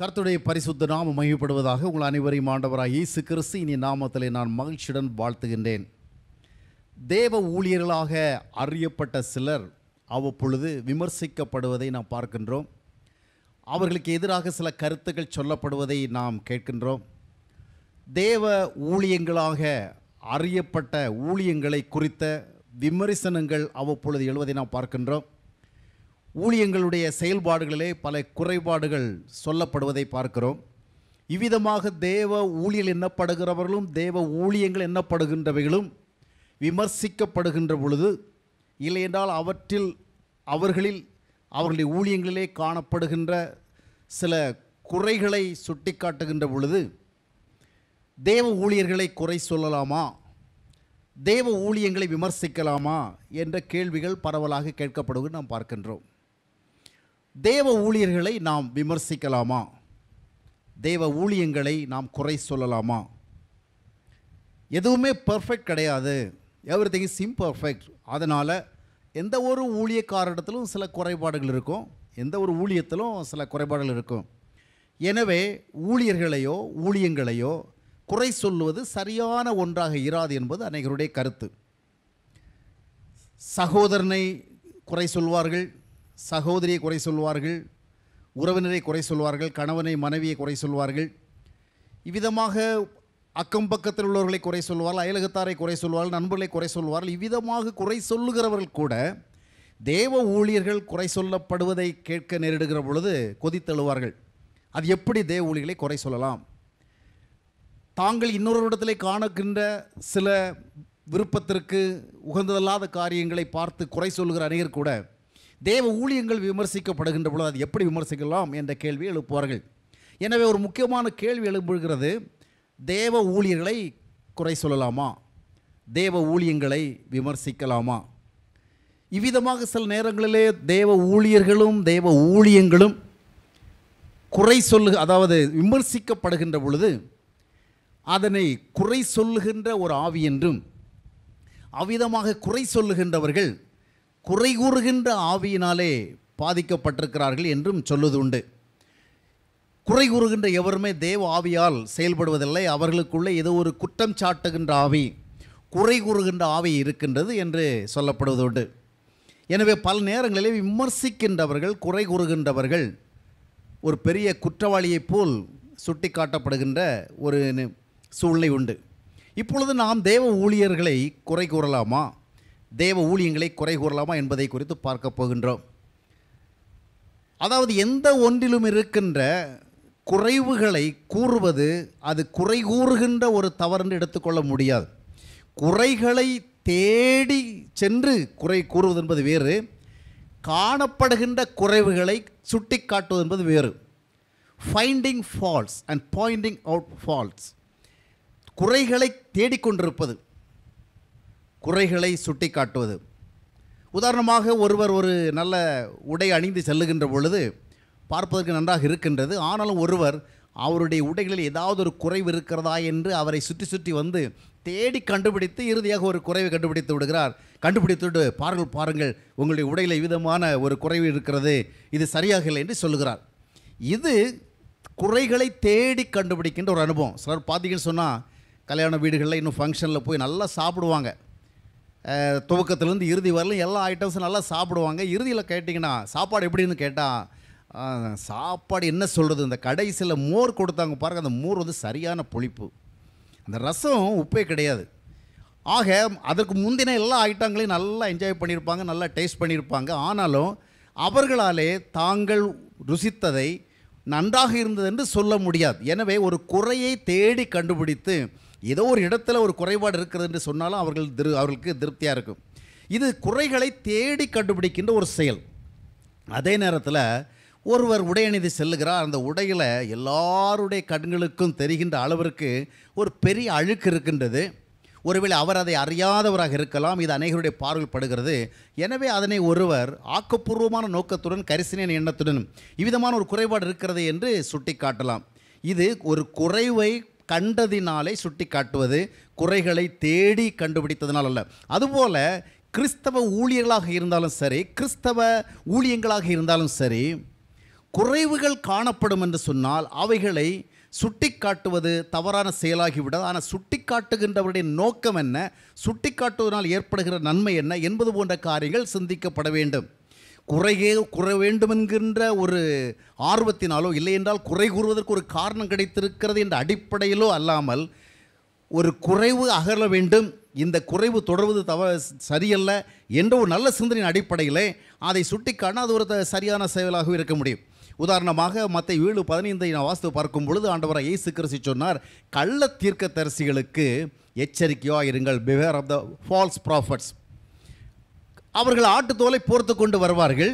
கர்த்துடைய பரிசுத்த நாம மையப்படுவதாக உங்கள் அனைவரையும் ஆண்டவராக இயேசு கிறிஸ்து இனி நாமத்தில் நான் மகிழ்ச்சியுடன் வாழ்த்துகின்றேன் தேவ ஊழியர்களாக அறியப்பட்ட சிலர் அவ்வப்பொழுது விமர்சிக்கப்படுவதை நாம் பார்க்கின்றோம் அவர்களுக்கு எதிராக சில கருத்துக்கள் சொல்லப்படுவதை நாம் கேட்கின்றோம் தேவ ஊழியங்களாக அறியப்பட்ட ஊழியங்களை குறித்த விமர்சனங்கள் அவ்வப்பொழுது எழுவதை நாம் பார்க்கின்றோம் ஊழியங்களுடைய செயல்பாடுகளிலே பல குறைபாடுகள் சொல்லப்படுவதை பார்க்கிறோம் இவ்விதமாக தேவ ஊழியல் எண்ணப்படுகிறவர்களும் தேவ ஊழியங்கள் எண்ணப்படுகின்றவைகளும் விமர்சிக்கப்படுகின்ற பொழுது இல்லையென்றால் அவற்றில் அவர்களில் அவர்களுடைய ஊழியங்களிலே காணப்படுகின்ற சில குறைகளை சுட்டி காட்டுகின்ற பொழுது தேவ ஊழியர்களை குறை சொல்லலாமா தேவ ஊழியங்களை விமர்சிக்கலாமா என்ற கேள்விகள் பரவலாக கேட்கப்படுவது நாம் பார்க்கின்றோம் தேவ ஊழியர்களை நாம் விமர்சிக்கலாமா தேவ ஊழியங்களை நாம் குறை சொல்லலாமா எதுவுமே பர்ஃபெக்ட் கிடையாது எவ்ரி திங் இஸ் இம்பர்ஃபெக்ட் அதனால் எந்த ஒரு ஊழியக்காரிடத்திலும் சில குறைபாடுகள் இருக்கும் எந்த ஒரு ஊழியத்திலும் சில குறைபாடுகள் இருக்கும் எனவே ஊழியர்களையோ ஊழியங்களையோ குறை சொல்லுவது சரியான ஒன்றாக இராது என்பது அனைவருடைய கருத்து சகோதரனை குறை சொல்வார்கள் சகோதரியை குறை சொல்வார்கள் உறவினரை குறை சொல்வார்கள் கணவனை மனைவியை குறை சொல்வார்கள் இவ்விதமாக அக்கம் பக்கத்தில் உள்ளவர்களை குறை சொல்வார்கள் அயலகத்தாரை குறை சொல்வார்கள் நண்பர்களை குறை சொல்வார்கள் இவ்விதமாக குறை சொல்லுகிறவர்கள் கூட தேவ ஊழியர்கள் குறை சொல்லப்படுவதை கேட்க நேரிடுகிற பொழுது கொதித்தழுவார்கள் அது எப்படி தேவ ஊழியர்களை குறை சொல்லலாம் தாங்கள் இன்னொருவரிடத்தில் காணுகின்ற சில விருப்பத்திற்கு உகந்ததல்லாத காரியங்களை பார்த்து குறை சொல்கிற அணியர் கூட தேவ ஊழியங்கள் விமர்சிக்கப்படுகின்ற பொழுது அது எப்படி விமர்சிக்கலாம் என்ற கேள்வி எழுப்புவார்கள் எனவே ஒரு முக்கியமான கேள்வி எழும்புகிறது தேவ ஊழியர்களை குறை சொல்லலாமா தேவ ஊழியங்களை விமர்சிக்கலாமா இவ்விதமாக சில நேரங்களிலே தேவ ஊழியர்களும் தேவ ஊழியங்களும் குறை சொல்லு அதாவது விமர்சிக்கப்படுகின்ற பொழுது அதனை குறை சொல்லுகின்ற ஒரு ஆவி என்றும் அவ்விதமாக குறை சொல்லுகின்றவர்கள் குறை கூறுகின்ற ஆவியினாலே பாதிக்கப்பட்டிருக்கிறார்கள் என்றும் சொல்லுவது உண்டு குறை கூறுகின்ற எவருமே தேவ ஆவியால் செயல்படுவதில்லை அவர்களுக்குள்ளே ஏதோ ஒரு குற்றம் சாட்டுகின்ற ஆவி குறை கூறுகின்ற ஆவி இருக்கின்றது என்று சொல்லப்படுவது உண்டு எனவே பல நேரங்களிலே விமர்சிக்கின்றவர்கள் குறை கூறுகின்றவர்கள் ஒரு பெரிய குற்றவாளியைப் போல் சுட்டி காட்டப்படுகின்ற ஒரு சூழ்நிலை உண்டு இப்பொழுது நாம் தேவ ஊழியர்களை குறை கூறலாமா தேவ ஊழியங்களை குறை கூறலாமா என்பதை குறித்து பார்க்க போகின்றோம் அதாவது எந்த ஒன்றிலும் இருக்கின்ற குறைவுகளை கூறுவது அது குறை கூறுகின்ற ஒரு தவறுன்னு எடுத்துக்கொள்ள முடியாது குறைகளை தேடி சென்று குறை கூறுவது என்பது வேறு காணப்படுகின்ற குறைவுகளை சுட்டி காட்டுவது என்பது வேறு finding faults and pointing out faults குறைகளை தேடிக்கொண்டிருப்பது குறைகளை சுட்டி காட்டுவது உதாரணமாக ஒருவர் ஒரு நல்ல உடை அணிந்து செல்லுகின்ற பொழுது பார்ப்பதற்கு நன்றாக இருக்கின்றது ஆனாலும் ஒருவர் அவருடைய உடைகளில் ஏதாவது ஒரு குறைவு இருக்கிறதா என்று அவரை சுற்றி சுற்றி வந்து தேடி கண்டுபிடித்து இறுதியாக ஒரு குறைவை கண்டுபிடித்து விடுகிறார் கண்டுபிடித்து பாருங்கள் பாருங்கள் உங்களுடைய உடையில் விதமான ஒரு குறைவு இருக்கிறது இது சரியாக இல்லை என்று சொல்லுகிறார் இது குறைகளை தேடி கண்டுபிடிக்கின்ற ஒரு அனுபவம் சிலர் பார்த்தீங்கன்னு சொன்னால் கல்யாண வீடுகளில் இன்னும் ஃபங்க்ஷனில் போய் நல்லா சாப்பிடுவாங்க துவக்கத்துலேருந்து இறுதி வரலாம் எல்லா ஐட்டம்ஸும் நல்லா சாப்பிடுவாங்க இறுதியில் கேட்டிங்கன்னா சாப்பாடு எப்படின்னு கேட்டால் சாப்பாடு என்ன சொல்கிறது இந்த கடைசியில் மோர் கொடுத்தாங்க பாருங்கள் அந்த மோர் வந்து சரியான புளிப்பு அந்த ரசம் உப்பே கிடையாது ஆக அதற்கு முந்தின எல்லா ஐட்டங்களையும் நல்லா என்ஜாய் பண்ணியிருப்பாங்க நல்லா டேஸ்ட் பண்ணியிருப்பாங்க ஆனாலும் அவர்களாலே தாங்கள் ருசித்ததை நன்றாக இருந்தது என்று சொல்ல முடியாது எனவே ஒரு குறையை தேடி கண்டுபிடித்து ஏதோ ஒரு இடத்துல ஒரு குறைபாடு இருக்கிறது என்று சொன்னாலும் அவர்கள் திரு அவர்களுக்கு திருப்தியாக இருக்கும் இது குறைகளை தேடி கண்டுபிடிக்கின்ற ஒரு செயல் அதே நேரத்தில் ஒருவர் அணிந்து செல்லுகிறார் அந்த உடையில் எல்லாருடைய கண்களுக்கும் தெரிகின்ற அளவிற்கு ஒரு பெரிய அழுக்கு இருக்கின்றது ஒருவேளை அவர் அதை அறியாதவராக இருக்கலாம் இது அநேகருடைய பார்வை படுகிறது எனவே அதனை ஒருவர் ஆக்கப்பூர்வமான நோக்கத்துடன் கரிசனின் எண்ணத்துடன் இவ்விதமான ஒரு குறைபாடு இருக்கிறது என்று சுட்டி இது ஒரு குறைவை கண்டதினாலே சுட்டி காட்டுவது குறைகளை தேடி கண்டுபிடித்ததினால் அல்ல அதுபோல் கிறிஸ்தவ ஊழியர்களாக இருந்தாலும் சரி கிறிஸ்தவ ஊழியங்களாக இருந்தாலும் சரி குறைவுகள் காணப்படும் என்று சொன்னால் அவைகளை சுட்டி காட்டுவது தவறான செயலாகிவிடாது ஆனால் சுட்டி காட்டுகின்றவருடைய நோக்கம் என்ன சுட்டி காட்டுவதனால் ஏற்படுகிற நன்மை என்ன என்பது போன்ற காரியங்கள் சிந்திக்கப்பட வேண்டும் குறையே குறை வேண்டும் என்கின்ற ஒரு ஆர்வத்தினாலோ இல்லை என்றால் குறை கூறுவதற்கு ஒரு காரணம் கிடைத்திருக்கிறது என்ற அடிப்படையிலோ அல்லாமல் ஒரு குறைவு அகல வேண்டும் இந்த குறைவு தொடர்வது தவ சரியல்ல என்ற ஒரு நல்ல சிந்தனையின் அடிப்படையில் அதை சுட்டிக்காண அது ஒரு த சரியான செயலாகவும் இருக்க முடியும் உதாரணமாக மற்ற ஏழு பதினைந்தை நான் வாஸ்து பார்க்கும் பொழுது ஆண்டவரை ஏ சிக்கரசி சொன்னார் கள்ள தீர்க்க தரிசிகளுக்கு எச்சரிக்கையாக இருங்கள் beware of the false prophets அவர்கள் ஆட்டுத்தோலை போர்த்து கொண்டு வருவார்கள்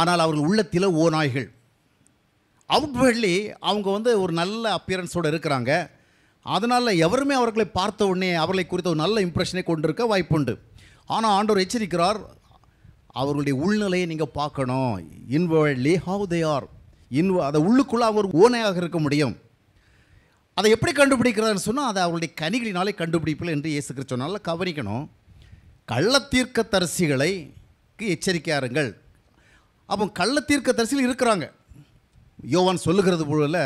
ஆனால் அவர்கள் உள்ளத்தில் நாய்கள் அவுட்வேர்ட்லி அவங்க வந்து ஒரு நல்ல அப்பியரன்ஸோடு இருக்கிறாங்க அதனால் எவருமே அவர்களை பார்த்த உடனே அவர்களை குறித்த ஒரு நல்ல இம்ப்ரெஷனை கொண்டிருக்க வாய்ப்புண்டு ஆனால் ஆண்டவர் எச்சரிக்கிறார் அவர்களுடைய உள்நிலையை நீங்கள் பார்க்கணும் இன்வேர்ட்லி ஹவு தே ஆர் இன்வ அதை உள்ளுக்குள்ளே அவர் ஓனையாக இருக்க முடியும் அதை எப்படி கண்டுபிடிக்கிறதுன்னு சொன்னால் அதை அவருடைய கனிகளினாலே கண்டுபிடிப்பில் என்று இயேசுக்கிற சொன்னால் கவனிக்கணும் கள்ளத்தீர்க்க தரிசிகளை எச்சரிக்கையாருங்கள் அப்போ கள்ளத்தீர்க்க தரிசிகள் இருக்கிறாங்க யோவான் சொல்லுகிறது போல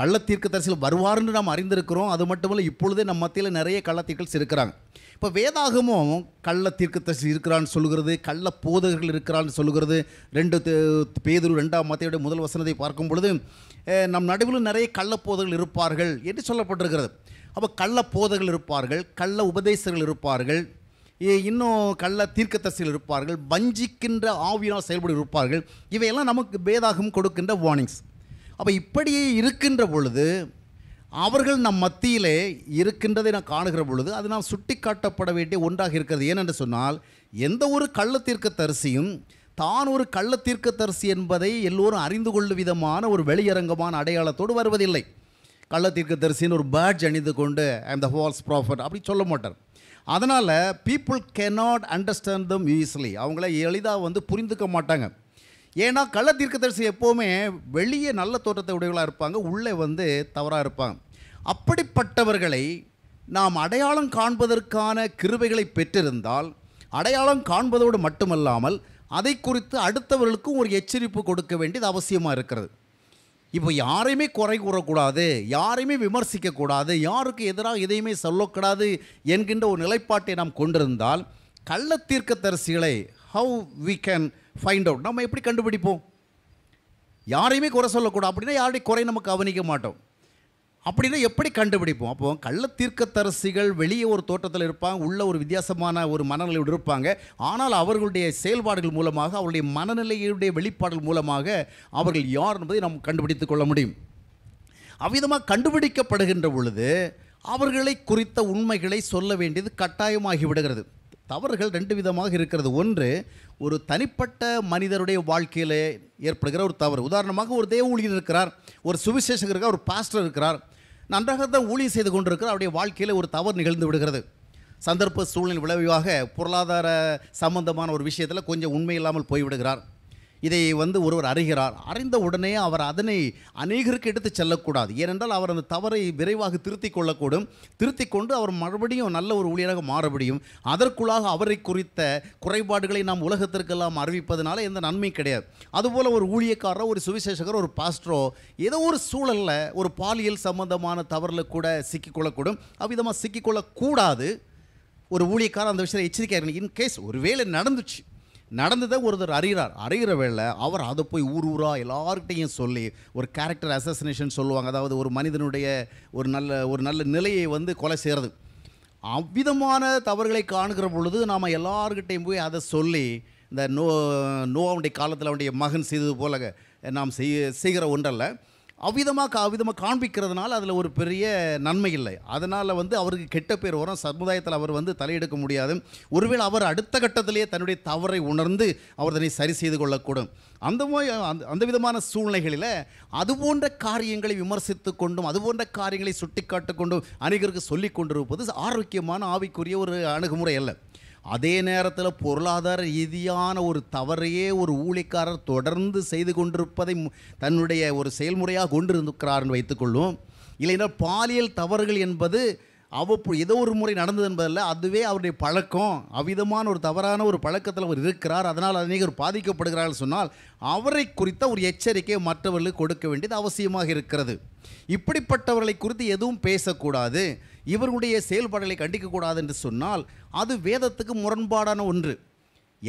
கள்ளத்தீர்க்க தரிசிகள் வருவார்னு நாம் அறிந்திருக்கிறோம் அது மட்டுமல்ல இப்பொழுதே நம்ம மத்தியில் நிறைய கள்ளத்தீர்க்கல்ஸ் இருக்கிறாங்க இப்போ வேதாகமும் கள்ள தீர்க்க தரிசி இருக்கிறான்னு சொல்கிறது கள்ள போதகர்கள் இருக்கிறான்னு சொல்கிறது ரெண்டு பேதூர் ரெண்டாம் மத்தையுடைய முதல் வசனத்தை பார்க்கும் பொழுது நம் நடுவில் நிறைய கள்ள போதகர்கள் இருப்பார்கள் என்று சொல்லப்பட்டிருக்கிறது அப்போ கள்ள போதகர்கள் இருப்பார்கள் கள்ள உபதேசர்கள் இருப்பார்கள் இன்னும் கள்ள தீர்க்கத்தரசிகள் இருப்பார்கள் வஞ்சிக்கின்ற ஆவியினால் செயல்பட இருப்பார்கள் இவையெல்லாம் நமக்கு பேதாகம் கொடுக்கின்ற வார்னிங்ஸ் அப்போ இப்படியே இருக்கின்ற பொழுது அவர்கள் நம் மத்தியிலே இருக்கின்றதை நான் காணுகிற பொழுது அது நாம் சுட்டி காட்டப்பட வேண்டிய ஒன்றாக இருக்கிறது ஏனென்று சொன்னால் எந்த ஒரு தீர்க்க தரிசியும் தான் ஒரு தீர்க்க தரிசி என்பதை எல்லோரும் அறிந்து கொள்ளும் விதமான ஒரு வெளியரங்கமான அடையாளத்தோடு வருவதில்லை தீர்க்க தரிசின்னு ஒரு பேட்ஜ் அணிந்து கொண்டு ஐம் த ஹால்ஸ் ப்ராஃபட் அப்படி சொல்ல மாட்டார் அதனால் people cannot understand them easily அவங்கள எளிதாக வந்து புரிந்துக்க மாட்டாங்க ஏன்னா கள்ள தீர்க்கதரிசி எப்போவுமே வெளியே நல்ல தோற்றத்தை உடையவர்களாக இருப்பாங்க உள்ளே வந்து தவறாக இருப்பாங்க அப்படிப்பட்டவர்களை நாம் அடையாளம் காண்பதற்கான கிருவைகளை பெற்றிருந்தால் அடையாளம் காண்பதோடு மட்டுமல்லாமல் அதை குறித்து அடுத்தவர்களுக்கும் ஒரு எச்சரிப்பு கொடுக்க வேண்டியது அவசியமாக இருக்கிறது இப்போ யாரையுமே குறை கூறக்கூடாது யாரையுமே விமர்சிக்கக்கூடாது யாருக்கு எதிராக எதையுமே சொல்லக்கூடாது என்கின்ற ஒரு நிலைப்பாட்டை நாம் கொண்டிருந்தால் கள்ள தரிசிகளை how we can find out நம்ம எப்படி கண்டுபிடிப்போம் யாரையுமே குறை சொல்லக்கூடாது அப்படின்னா யாருடைய குறை நம்ம கவனிக்க மாட்டோம் அப்படின்னா எப்படி கண்டுபிடிப்போம் அப்போ கள்ள தீர்க்கத்தரசிகள் வெளியே ஒரு தோட்டத்தில் இருப்பாங்க உள்ள ஒரு வித்தியாசமான ஒரு மனநிலையோடு இருப்பாங்க ஆனால் அவர்களுடைய செயல்பாடுகள் மூலமாக அவருடைய மனநிலையுடைய வெளிப்பாடுகள் மூலமாக அவர்கள் யார் என்பதை நாம் கண்டுபிடித்து கொள்ள முடியும் அவ்விதமாக கண்டுபிடிக்கப்படுகின்ற பொழுது அவர்களை குறித்த உண்மைகளை சொல்ல வேண்டியது கட்டாயமாகி விடுகிறது தவறுகள் ரெண்டு விதமாக இருக்கிறது ஒன்று ஒரு தனிப்பட்ட மனிதருடைய வாழ்க்கையில் ஏற்படுகிற ஒரு தவறு உதாரணமாக ஒரு தேவ ஊழியர் இருக்கிறார் ஒரு சுவிசேஷகர் இருக்கார் ஒரு பாஸ்டர் இருக்கிறார் நன்றாக தான் ஊழியம் செய்து கொண்டிருக்கிறார் அவருடைய வாழ்க்கையில் ஒரு தவறு நிகழ்ந்து விடுகிறது சந்தர்ப்ப சூழ்நிலை விளைவாக பொருளாதார சம்பந்தமான ஒரு விஷயத்தில் கொஞ்சம் உண்மை இல்லாமல் போய்விடுகிறார் இதை வந்து ஒருவர் அறிகிறார் அறிந்த உடனே அவர் அதனை அநேகருக்கு எடுத்து செல்லக்கூடாது ஏனென்றால் அவர் அந்த தவறை விரைவாக திருத்தி கொள்ளக்கூடும் திருத்தி கொண்டு அவர் மறுபடியும் நல்ல ஒரு ஊழியராக முடியும் அதற்குள்ளாக அவரை குறித்த குறைபாடுகளை நாம் உலகத்திற்கெல்லாம் அறிவிப்பதனால எந்த நன்மையும் கிடையாது அதுபோல் ஒரு ஊழியக்காரரோ ஒரு சுவிசேஷகரோ ஒரு பாஸ்டரோ ஏதோ ஒரு சூழலில் ஒரு பாலியல் சம்பந்தமான தவறில் கூட சிக்கிக்கொள்ளக்கூடும் அவ்விதமாக சிக்கிக்கொள்ளக்கூடாது ஒரு ஊழியக்காரர் அந்த விஷயத்தை எச்சரிக்கையாக இன் கேஸ் ஒருவேளை நடந்துச்சு நடந்ததை ஒருத்தர் அறிகிறார் அறிகிற வேலை அவர் அதை போய் ஊர் ஊராக எல்லார்கிட்டையும் சொல்லி ஒரு கேரக்டர் அசசினேஷன் சொல்லுவாங்க அதாவது ஒரு மனிதனுடைய ஒரு நல்ல ஒரு நல்ல நிலையை வந்து கொலை செய்கிறது அவ்விதமான தவறுகளை காணுகிற பொழுது நாம் எல்லார்கிட்டையும் போய் அதை சொல்லி இந்த நோ நோவனுடைய காலத்தில் அவனுடைய மகன் செய்தது போல நாம் செய்ய செய்கிற ஒன்றல்ல அவ்விதமாக அவ்விதமாக காண்பிக்கிறதுனால அதில் ஒரு பெரிய நன்மை இல்லை அதனால் வந்து அவருக்கு கெட்ட பேர் வரும் சமுதாயத்தில் அவர் வந்து தலையெடுக்க முடியாது ஒருவேளை அவர் அடுத்த கட்டத்திலேயே தன்னுடைய தவறை உணர்ந்து அவர் தன்னை சரி செய்து கொள்ளக்கூடும் அந்த அந்த விதமான சூழ்நிலைகளில் அது போன்ற காரியங்களை விமர்சித்து கொண்டும் அது போன்ற காரியங்களை சுட்டி கொண்டும் அனைவருக்கு சொல்லிக் கொண்டிருப்பது ஆரோக்கியமான ஆவிக்குரிய ஒரு அணுகுமுறை அல்ல அதே நேரத்தில் பொருளாதார ரீதியான ஒரு தவறையே ஒரு ஊழிக்காரர் தொடர்ந்து செய்து கொண்டிருப்பதை தன்னுடைய ஒரு செயல்முறையாக கொண்டு என்று வைத்துக்கொள்வோம் இல்லைன்னா பாலியல் தவறுகள் என்பது அவ்வப்போ ஏதோ ஒரு முறை நடந்தது என்பதில் அதுவே அவருடைய பழக்கம் அவ்விதமான ஒரு தவறான ஒரு பழக்கத்தில் அவர் இருக்கிறார் அதனால் அநேகர் பாதிக்கப்படுகிறார்கள் சொன்னால் அவரை குறித்த ஒரு எச்சரிக்கை மற்றவர்களுக்கு கொடுக்க வேண்டியது அவசியமாக இருக்கிறது இப்படிப்பட்டவர்களை குறித்து எதுவும் பேசக்கூடாது இவர்களுடைய செயல்பாடுகளை கண்டிக்கக்கூடாது என்று சொன்னால் அது வேதத்துக்கு முரண்பாடான ஒன்று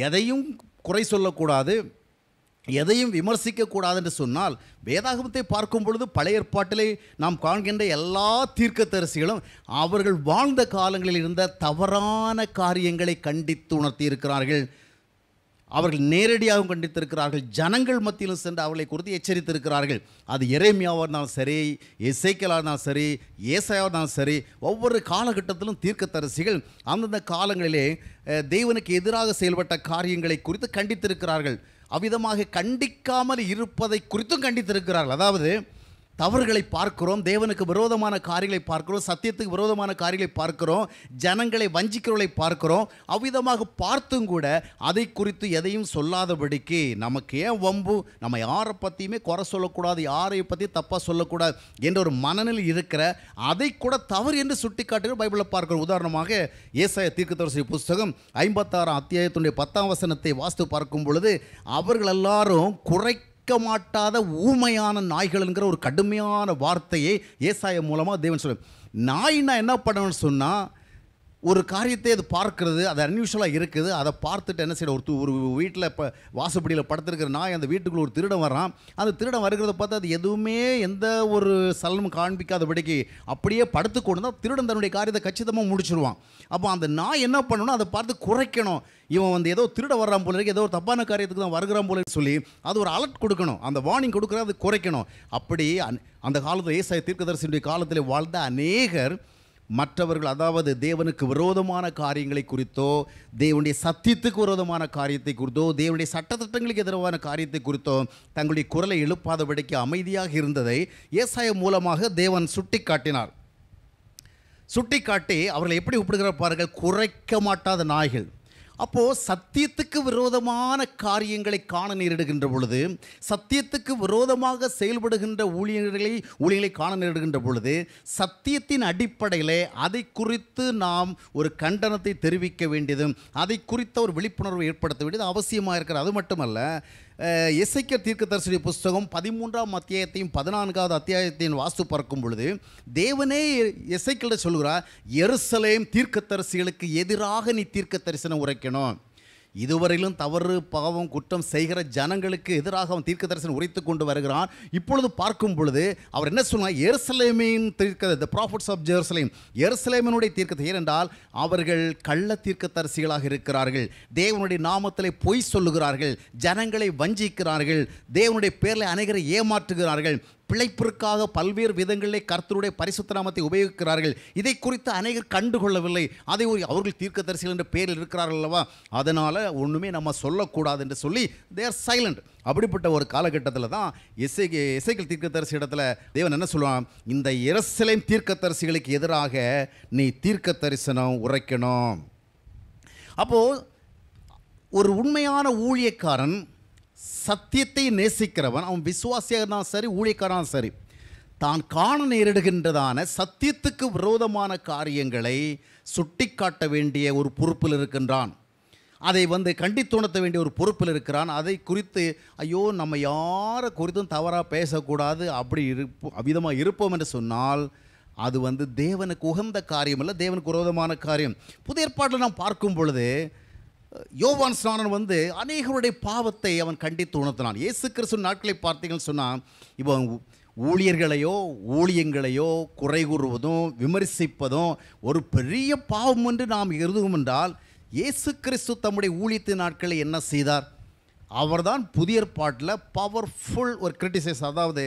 எதையும் குறை சொல்லக்கூடாது எதையும் விமர்சிக்கக்கூடாது என்று சொன்னால் வேதாகமத்தை பார்க்கும் பொழுது பழைய ஏற்பாட்டிலே நாம் காண்கின்ற எல்லா தீர்க்கத்தரசிகளும் அவர்கள் வாழ்ந்த காலங்களில் இருந்த தவறான காரியங்களை கண்டித்து உணர்த்தி இருக்கிறார்கள் அவர்கள் நேரடியாகவும் கண்டித்திருக்கிறார்கள் ஜனங்கள் மத்தியிலும் சென்று அவர்களை குறித்து எச்சரித்திருக்கிறார்கள் அது இறைமையாவாக இருந்தாலும் சரி இசைக்கலாக இருந்தாலும் சரி ஏசாயாக இருந்தாலும் சரி ஒவ்வொரு காலகட்டத்திலும் தீர்க்கத்தரசிகள் அந்தந்த காலங்களிலே தெய்வனுக்கு எதிராக செயல்பட்ட காரியங்களை குறித்து கண்டித்திருக்கிறார்கள் அவ்விதமாக கண்டிக்காமல் இருப்பதை குறித்தும் கண்டித்திருக்கிறார்கள் அதாவது தவறுகளை பார்க்கிறோம் தேவனுக்கு விரோதமான காரியங்களை பார்க்கிறோம் சத்தியத்துக்கு விரோதமான காரியங்களை பார்க்கிறோம் ஜனங்களை வஞ்சிக்கிறவர்களை பார்க்கிறோம் அவ்விதமாக பார்த்தும் கூட அதை குறித்து எதையும் சொல்லாதபடிக்கு நமக்கு ஏன் வம்பு நம்ம யாரை பற்றியுமே குறை சொல்லக்கூடாது யாரை பற்றி தப்பாக சொல்லக்கூடாது என்ற ஒரு மனநிலை இருக்கிற அதை கூட தவறு என்று சுட்டி காட்டுகிற பைபிளை பார்க்கிறோம் உதாரணமாக ஏசாய தீர்க்கதரிசி புஸ்தகம் ஐம்பத்தாறாம் அத்தியாயத்தினுடைய பத்தாம் வசனத்தை வாஸ்து பார்க்கும் பொழுது அவர்கள் எல்லாரும் குறை நிற்க மாட்டாத ஊமையான நாய்கள்ங்கிற ஒரு கடுமையான வார்த்தையை ஏசாய மூலமாக தேவன் சொல்லுவேன் நான் என்ன பண்ணணும்னு சொன்னால் ஒரு காரியத்தை அது பார்க்கறது அது அன்யூஷுவலாக இருக்குது அதை பார்த்துட்டு என்ன செய்யணும் ஒரு ஒரு வீட்டில் இப்போ வாசப்படியில் படுத்துருக்கிற நாய் அந்த வீட்டுக்குள்ளே ஒரு திருடம் வரான் அந்த திருடம் வருகிறத பார்த்து அது எதுவுமே எந்த ஒரு சலனம் காண்பிக்காதபடிக்கு அப்படியே படுத்து கொண்டு தான் திருடன் தன்னுடைய காரியத்தை கச்சிதமாக முடிச்சிருவான் அப்போ அந்த நாய் என்ன பண்ணணும்னா அதை பார்த்து குறைக்கணும் இவன் வந்து ஏதோ திருட வர்றான் போல இருக்கு ஏதோ ஒரு தப்பான காரியத்துக்கு தான் வருகிறான் போல சொல்லி அது ஒரு அலர்ட் கொடுக்கணும் அந்த வார்னிங் கொடுக்குற அது குறைக்கணும் அப்படி அந்த காலத்தில் ஏசாய தீர்க்கதரிசனுடைய காலத்தில் வாழ்ந்த அநேகர் மற்றவர்கள் அதாவது தேவனுக்கு விரோதமான காரியங்களை குறித்தோ தேவனுடைய சத்தியத்துக்கு விரோதமான காரியத்தை குறித்தோ தேவனுடைய சட்டத்திட்டங்களுக்கு எதிரான காரியத்தை குறித்தோ தங்களுடைய குரலை எழுப்பாதபடிக்கு அமைதியாக இருந்ததை ஏசாய மூலமாக தேவன் சுட்டி காட்டினார் சுட்டி காட்டி அவர்களை எப்படி ஒப்பிடுகிறார் பாருங்கள் குறைக்க மாட்டாத நாய்கள் அப்போது சத்தியத்துக்கு விரோதமான காரியங்களை காண நேரிடுகின்ற பொழுது சத்தியத்துக்கு விரோதமாக செயல்படுகின்ற ஊழியர்களை ஊழியர்களை காண நேரிடுகின்ற பொழுது சத்தியத்தின் அடிப்படையில் அதை குறித்து நாம் ஒரு கண்டனத்தை தெரிவிக்க வேண்டியதும் அதை குறித்த ஒரு விழிப்புணர்வு ஏற்படுத்த வேண்டியது அவசியமாக இருக்கிறது அது மட்டுமல்ல தீர்க்க தரிசனி புஸ்தகம் பதிமூன்றாம் அத்தியாயத்தையும் பதினான்காவது அத்தியாயத்தையும் வாஸ்து பார்க்கும் பொழுது தேவனே இசைக்கிட்ட சொல்கிறார் எருசலேம் தீர்க்கத்தரசிகளுக்கு எதிராக நீ தீர்க்க தரிசனம் உரைக்கணும் இதுவரையிலும் தவறு பாவம் குற்றம் செய்கிற ஜனங்களுக்கு எதிராக அவன் தீர்க்க தரிசனம் உரைத்து கொண்டு வருகிறான் இப்பொழுது பார்க்கும் பொழுது அவர் என்ன சொல்லலாம் எருசலேமின் தீர்க்க த ப்ராஃபிட்ஸ் ஆஃப் ஜெருசலேம் எருசலேமினுடைய தீர்க்கத்தை ஏனென்றால் அவர்கள் கள்ள தீர்க்க தரிசிகளாக இருக்கிறார்கள் தேவனுடைய நாமத்தில் பொய் சொல்லுகிறார்கள் ஜனங்களை வஞ்சிக்கிறார்கள் தேவனுடைய பேரில் அனைகரை ஏமாற்றுகிறார்கள் பிழைப்பிற்காக பல்வேறு விதங்களிலே கர்த்தருடைய பரிசுத்த நாமத்தை உபயோகிக்கிறார்கள் இதை குறித்து அநேகர் கண்டுகொள்ளவில்லை அதை ஒரு அவர்கள் தரிசிகள் என்ற பேரில் இருக்கிறார்கள் அல்லவா அதனால் ஒன்றுமே நம்ம சொல்லக்கூடாது என்று சொல்லி தேர் சைலண்ட் அப்படிப்பட்ட ஒரு காலகட்டத்தில் தான் இசை இசைகள் தரிசி இடத்துல தேவன் என்ன சொல்லுவான் இந்த தீர்க்க தரிசிகளுக்கு எதிராக நீ தீர்க்க தரிசனம் உரைக்கணும் அப்போது ஒரு உண்மையான ஊழியக்காரன் சத்தியத்தை நேசிக்கிறவன் அவன் விசுவாசியாக இருந்தாலும் சரி ஊழியக்காரனாலும் சரி தான் காண நேரிடுகின்றதான சத்தியத்துக்கு விரோதமான காரியங்களை சுட்டி காட்ட வேண்டிய ஒரு பொறுப்பில் இருக்கின்றான் அதை வந்து கண்டித்துணர்த்த வேண்டிய ஒரு பொறுப்பில் இருக்கிறான் அதை குறித்து ஐயோ நம்ம யாரை குறித்தும் தவறாக பேசக்கூடாது அப்படி இருப்போம் அவ்விதமாக இருப்போம் என்று சொன்னால் அது வந்து தேவனுக்கு உகந்த காரியம் இல்லை தேவனுக்கு விரோதமான காரியம் புதிய ஏற்பாட்டில் நாம் பார்க்கும் பொழுது யோவான் ஸ்நானன் வந்து அநேகருடைய பாவத்தை அவன் கண்டித்து உணர்த்தினான் இயேசு கிறிஸ்து நாட்களை பார்த்தீங்கன்னு சொன்னால் இவன் ஊழியர்களையோ ஊழியங்களையோ குறை கூறுவதும் விமர்சிப்பதும் ஒரு பெரிய பாவம் என்று நாம் எழுதுவோம் என்றால் இயேசு கிறிஸ்து தம்முடைய ஊழியத்து நாட்களை என்ன செய்தார் அவர்தான் புதிய பாட்டில் பவர்ஃபுல் ஒரு கிரிட்டிசைஸ் அதாவது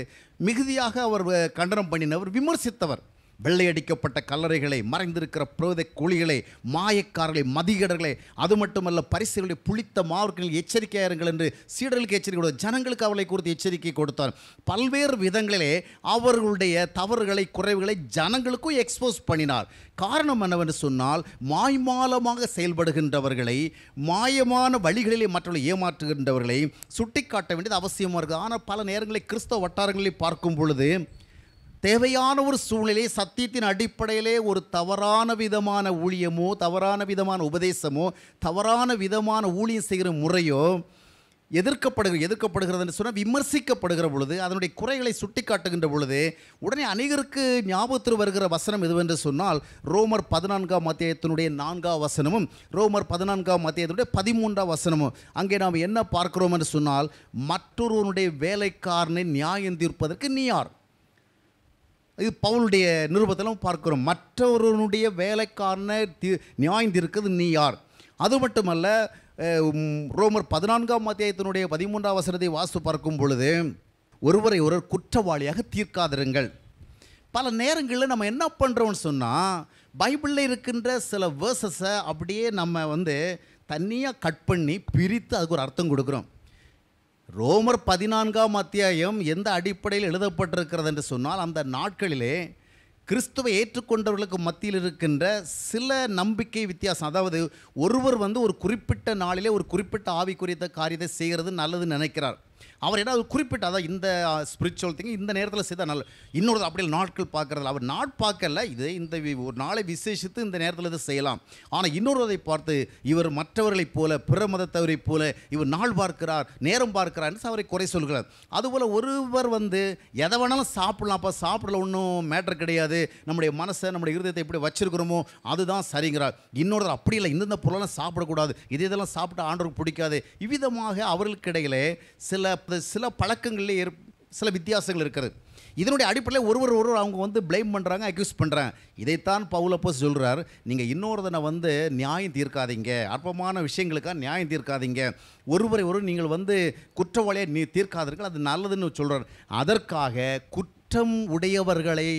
மிகுதியாக அவர் கண்டனம் பண்ணினவர் விமர்சித்தவர் வெள்ளையடிக்கப்பட்ட கல்லறைகளை மறைந்திருக்கிற புரோத குழிகளை மாயக்காரர்களை மதிகடர்களை அது மட்டுமல்ல பரிசுகளுடைய புளித்த மாவர்களில் எச்சரிக்கையாருங்கள் என்று சீடர்களுக்கு எச்சரிக்கை கொடுத்தார் ஜனங்களுக்கு அவளை குறித்து எச்சரிக்கை கொடுத்தார் பல்வேறு விதங்களிலே அவர்களுடைய தவறுகளை குறைவுகளை ஜனங்களுக்கும் எக்ஸ்போஸ் பண்ணினார் காரணம் என்னவென்று சொன்னால் மாய்மாலமாக செயல்படுகின்றவர்களை மாயமான வழிகளிலே மற்றவர்கள் ஏமாற்றுகின்றவர்களை சுட்டி காட்ட வேண்டியது அவசியமாக இருக்குது ஆனால் பல நேரங்களில் கிறிஸ்தவ வட்டாரங்களில் பார்க்கும் பொழுது தேவையான ஒரு சூழ்நிலை சத்தியத்தின் அடிப்படையிலே ஒரு தவறான விதமான ஊழியமோ தவறான விதமான உபதேசமோ தவறான விதமான ஊழியம் செய்கிற முறையோ எதிர்க்கப்படுகிற என்று சொன்னால் விமர்சிக்கப்படுகிற பொழுது அதனுடைய குறைகளை சுட்டி காட்டுகின்ற பொழுது உடனே அநேகருக்கு ஞாபகத்தில் வருகிற வசனம் எதுவென்று சொன்னால் ரோமர் பதினான்காம் அத்தியாயத்தினுடைய நான்காம் வசனமும் ரோமர் பதினான்காம் அத்தியாயத்தினுடைய பதிமூன்றாம் வசனமும் அங்கே நாம் என்ன பார்க்கிறோம் என்று சொன்னால் மற்றொருவனுடைய வேலைக்காரனை நியாயம் தீர்ப்பதற்கு நீ யார் இது பவுளுடைய நிருபத்திலும் பார்க்கிறோம் மற்றவருடைய வேலைக்காரனை தி இருக்குது நீ யார் அது மட்டுமல்ல ரோமர் பதினான்காம் அத்தியாயத்தினுடைய பதிமூன்றாம் வசனத்தை வாசு பார்க்கும் பொழுது ஒருவரை ஒருவர் குற்றவாளியாக தீர்க்காதிருங்கள் பல நேரங்களில் நம்ம என்ன பண்ணுறோம்னு சொன்னால் பைபிளில் இருக்கின்ற சில வேர்சஸை அப்படியே நம்ம வந்து தனியாக கட் பண்ணி பிரித்து அதுக்கு ஒரு அர்த்தம் கொடுக்குறோம் ரோமர் பதினான்காம் அத்தியாயம் எந்த அடிப்படையில் எழுதப்பட்டிருக்கிறது என்று சொன்னால் அந்த நாட்களிலே கிறிஸ்துவை ஏற்றுக்கொண்டவர்களுக்கு மத்தியில் இருக்கின்ற சில நம்பிக்கை வித்தியாசம் அதாவது ஒருவர் வந்து ஒரு குறிப்பிட்ட நாளிலே ஒரு குறிப்பிட்ட ஆவிக்குரிய காரியத்தை செய்கிறது நல்லதுன்னு நினைக்கிறார் அவர் ஏதாவது குறிப்பிட்ட அதான் இந்த ஸ்பிரிச்சுவல் திங் இந்த நேரத்தில் செய்தால் நல்ல இன்னொரு அப்படியே நாட்கள் பார்க்குறதில்ல அவர் நாட் பார்க்கல இது இந்த ஒரு நாளை விசேஷித்து இந்த நேரத்தில் இதை செய்யலாம் ஆனால் அதை பார்த்து இவர் மற்றவர்களைப் போல பிற மதத்தவரைப் போல இவர் நாள் பார்க்கிறார் நேரம் பார்க்கிறார் அவரை குறை சொல்கிறார் அதுபோல் ஒருவர் வந்து எதை வேணாலும் சாப்பிடலாம் அப்போ சாப்பிடல ஒன்றும் மேட்டர் கிடையாது நம்முடைய மனசை நம்முடைய இருதயத்தை எப்படி வச்சிருக்கிறோமோ அதுதான் சரிங்கிறார் இன்னொருவர் அப்படி இல்லை இந்தந்த பொருளெல்லாம் சாப்பிடக்கூடாது இது இதெல்லாம் சாப்பிட்டு ஆண்டவருக்கு பிடிக்காது இவ்விதமாக அவர்களுக்கு இடையிலே சில அது சில பழக்கங்கள்லேயே ஏற் சில வித்தியாசங்கள் இருக்கிறது இதனுடைய அடிப்படையில் ஒருவர் ஒருவர் அவங்க வந்து பிளேம் பண்ணுறாங்க அக்யூஸ் பண்ணுறாங்க இதைத்தான் பவுலப்போஸ் சொல்கிறார் நீங்கள் இன்னொருத்தனை வந்து நியாயம் தீர்க்காதீங்க அற்பமான விஷயங்களுக்காக நியாயம் தீர்க்காதீங்க ஒருவரை ஒரு நீங்கள் வந்து குற்றவாளியை நீ தீர்க்காதீர்கள் அது நல்லதுன்னு சொல்கிறார் அதற்காக குற்றம் உடையவர்களை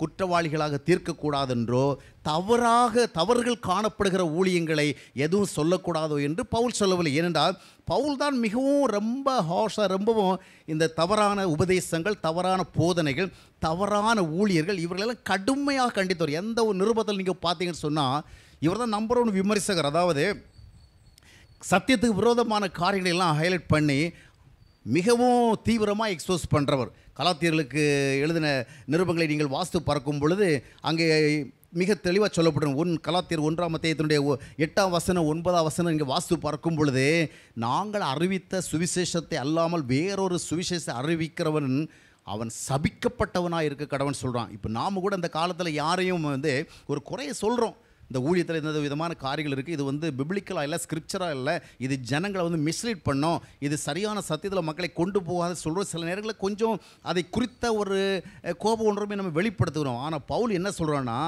குற்றவாளிகளாக தீர்க்கக்கூடாதென்றோ தவறாக தவறுகள் காணப்படுகிற ஊழியங்களை எதுவும் சொல்லக்கூடாதோ என்று பவுல் சொல்லவில்லை ஏனென்றால் பவுல் தான் மிகவும் ரொம்ப ஹாஷாக ரொம்பவும் இந்த தவறான உபதேசங்கள் தவறான போதனைகள் தவறான ஊழியர்கள் இவர்களெல்லாம் கடுமையாக கண்டித்தவர் எந்த ஒரு நிருபத்தில் நீங்கள் பார்த்தீங்கன்னு சொன்னால் இவர் தான் நம்பர் ஒன் விமர்சகர் அதாவது சத்தியத்துக்கு விரோதமான காரியங்களெல்லாம் ஹைலைட் பண்ணி மிகவும் தீவிரமாக எக்ஸ்போஸ் பண்ணுறவர் கலாத்தியர்களுக்கு எழுதின நிருபங்களை நீங்கள் வாஸ்து பறக்கும் பொழுது அங்கே மிக தெளிவாக சொல்லப்படும் உன் கலாத்தியர் ஒன்றாம் மத்தியத்தினுடைய எட்டாம் வசனம் ஒன்பதாம் வசனம் இங்கே வாஸ்து பறக்கும் பொழுது நாங்கள் அறிவித்த சுவிசேஷத்தை அல்லாமல் வேறொரு சுவிசேஷத்தை அறிவிக்கிறவன் அவன் சபிக்கப்பட்டவனாக இருக்க கடவன் சொல்கிறான் இப்போ நாம் கூட அந்த காலத்தில் யாரையும் வந்து ஒரு குறையை சொல்கிறோம் இந்த ஊழியத்தில் இந்த விதமான காரியங்கள் இருக்குது இது வந்து பிப்ளிக்கலாக இல்லை ஸ்கிரிப்சராக இல்லை இது ஜனங்களை வந்து மிஸ்லீட் பண்ணோம் இது சரியான சத்தியத்தில் மக்களை கொண்டு போகாத சொல்கிறோம் சில நேரங்களில் கொஞ்சம் அதை குறித்த ஒரு கோபம் ஒன்றுமே நம்ம வெளிப்படுத்துகிறோம் ஆனால் பவுல் என்ன சொல்கிறோன்னா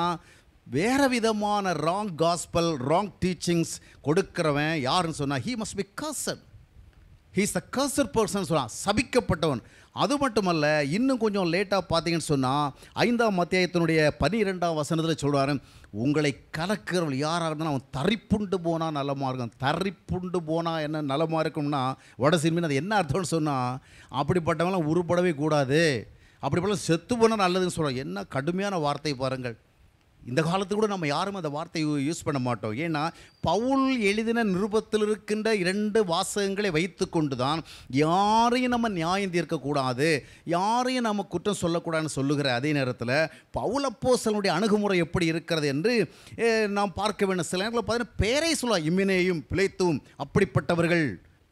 வேறு விதமான ராங் காஸ்பல் ராங் டீச்சிங்ஸ் கொடுக்குறவன் யாருன்னு சொன்னால் he must be cursed he's a cursed person சொல்கிறான் சபிக்கப்பட்டவன் அது மட்டுமல்ல இன்னும் கொஞ்சம் லேட்டாக பார்த்தீங்கன்னு சொன்னால் ஐந்தாம் அத்தியாயத்தினுடைய பனிரெண்டாம் வசனத்தில் சொல்கிறாரு உங்களை கலக்கிறவள் யாராக இருந்தாலும் அவன் தரிப்புண்டு போனால் நல்லமாக இருக்கும் தரிப்புண்டு போனால் என்ன நலமாக இருக்கும்னா வட அது என்ன அர்த்தம்னு சொன்னால் அப்படிப்பட்டவங்களாம் உருப்படவே கூடாது அப்படிப்பட்ட செத்து போனால் நல்லதுன்னு சொல்கிறாங்க என்ன கடுமையான வார்த்தை பாருங்கள் இந்த காலத்து கூட நம்ம யாரும் அந்த வார்த்தையை யூஸ் பண்ண மாட்டோம் ஏன்னா பவுல் எழுதின நிருபத்தில் இருக்கின்ற இரண்டு வாசகங்களை வைத்து கொண்டு தான் யாரையும் நம்ம நியாயம் தீர்க்கக்கூடாது யாரையும் நம்ம குற்றம் சொல்லக்கூடாதுன்னு சொல்லுகிற அதே நேரத்தில் பவுலப்போசலனுடைய அணுகுமுறை எப்படி இருக்கிறது என்று நாம் பார்க்க வேண்டும் சில நேரங்களில் பார்த்தீங்கன்னா பேரை சொல்லலாம் இம்மினேயும் பிழைத்தும் அப்படிப்பட்டவர்கள்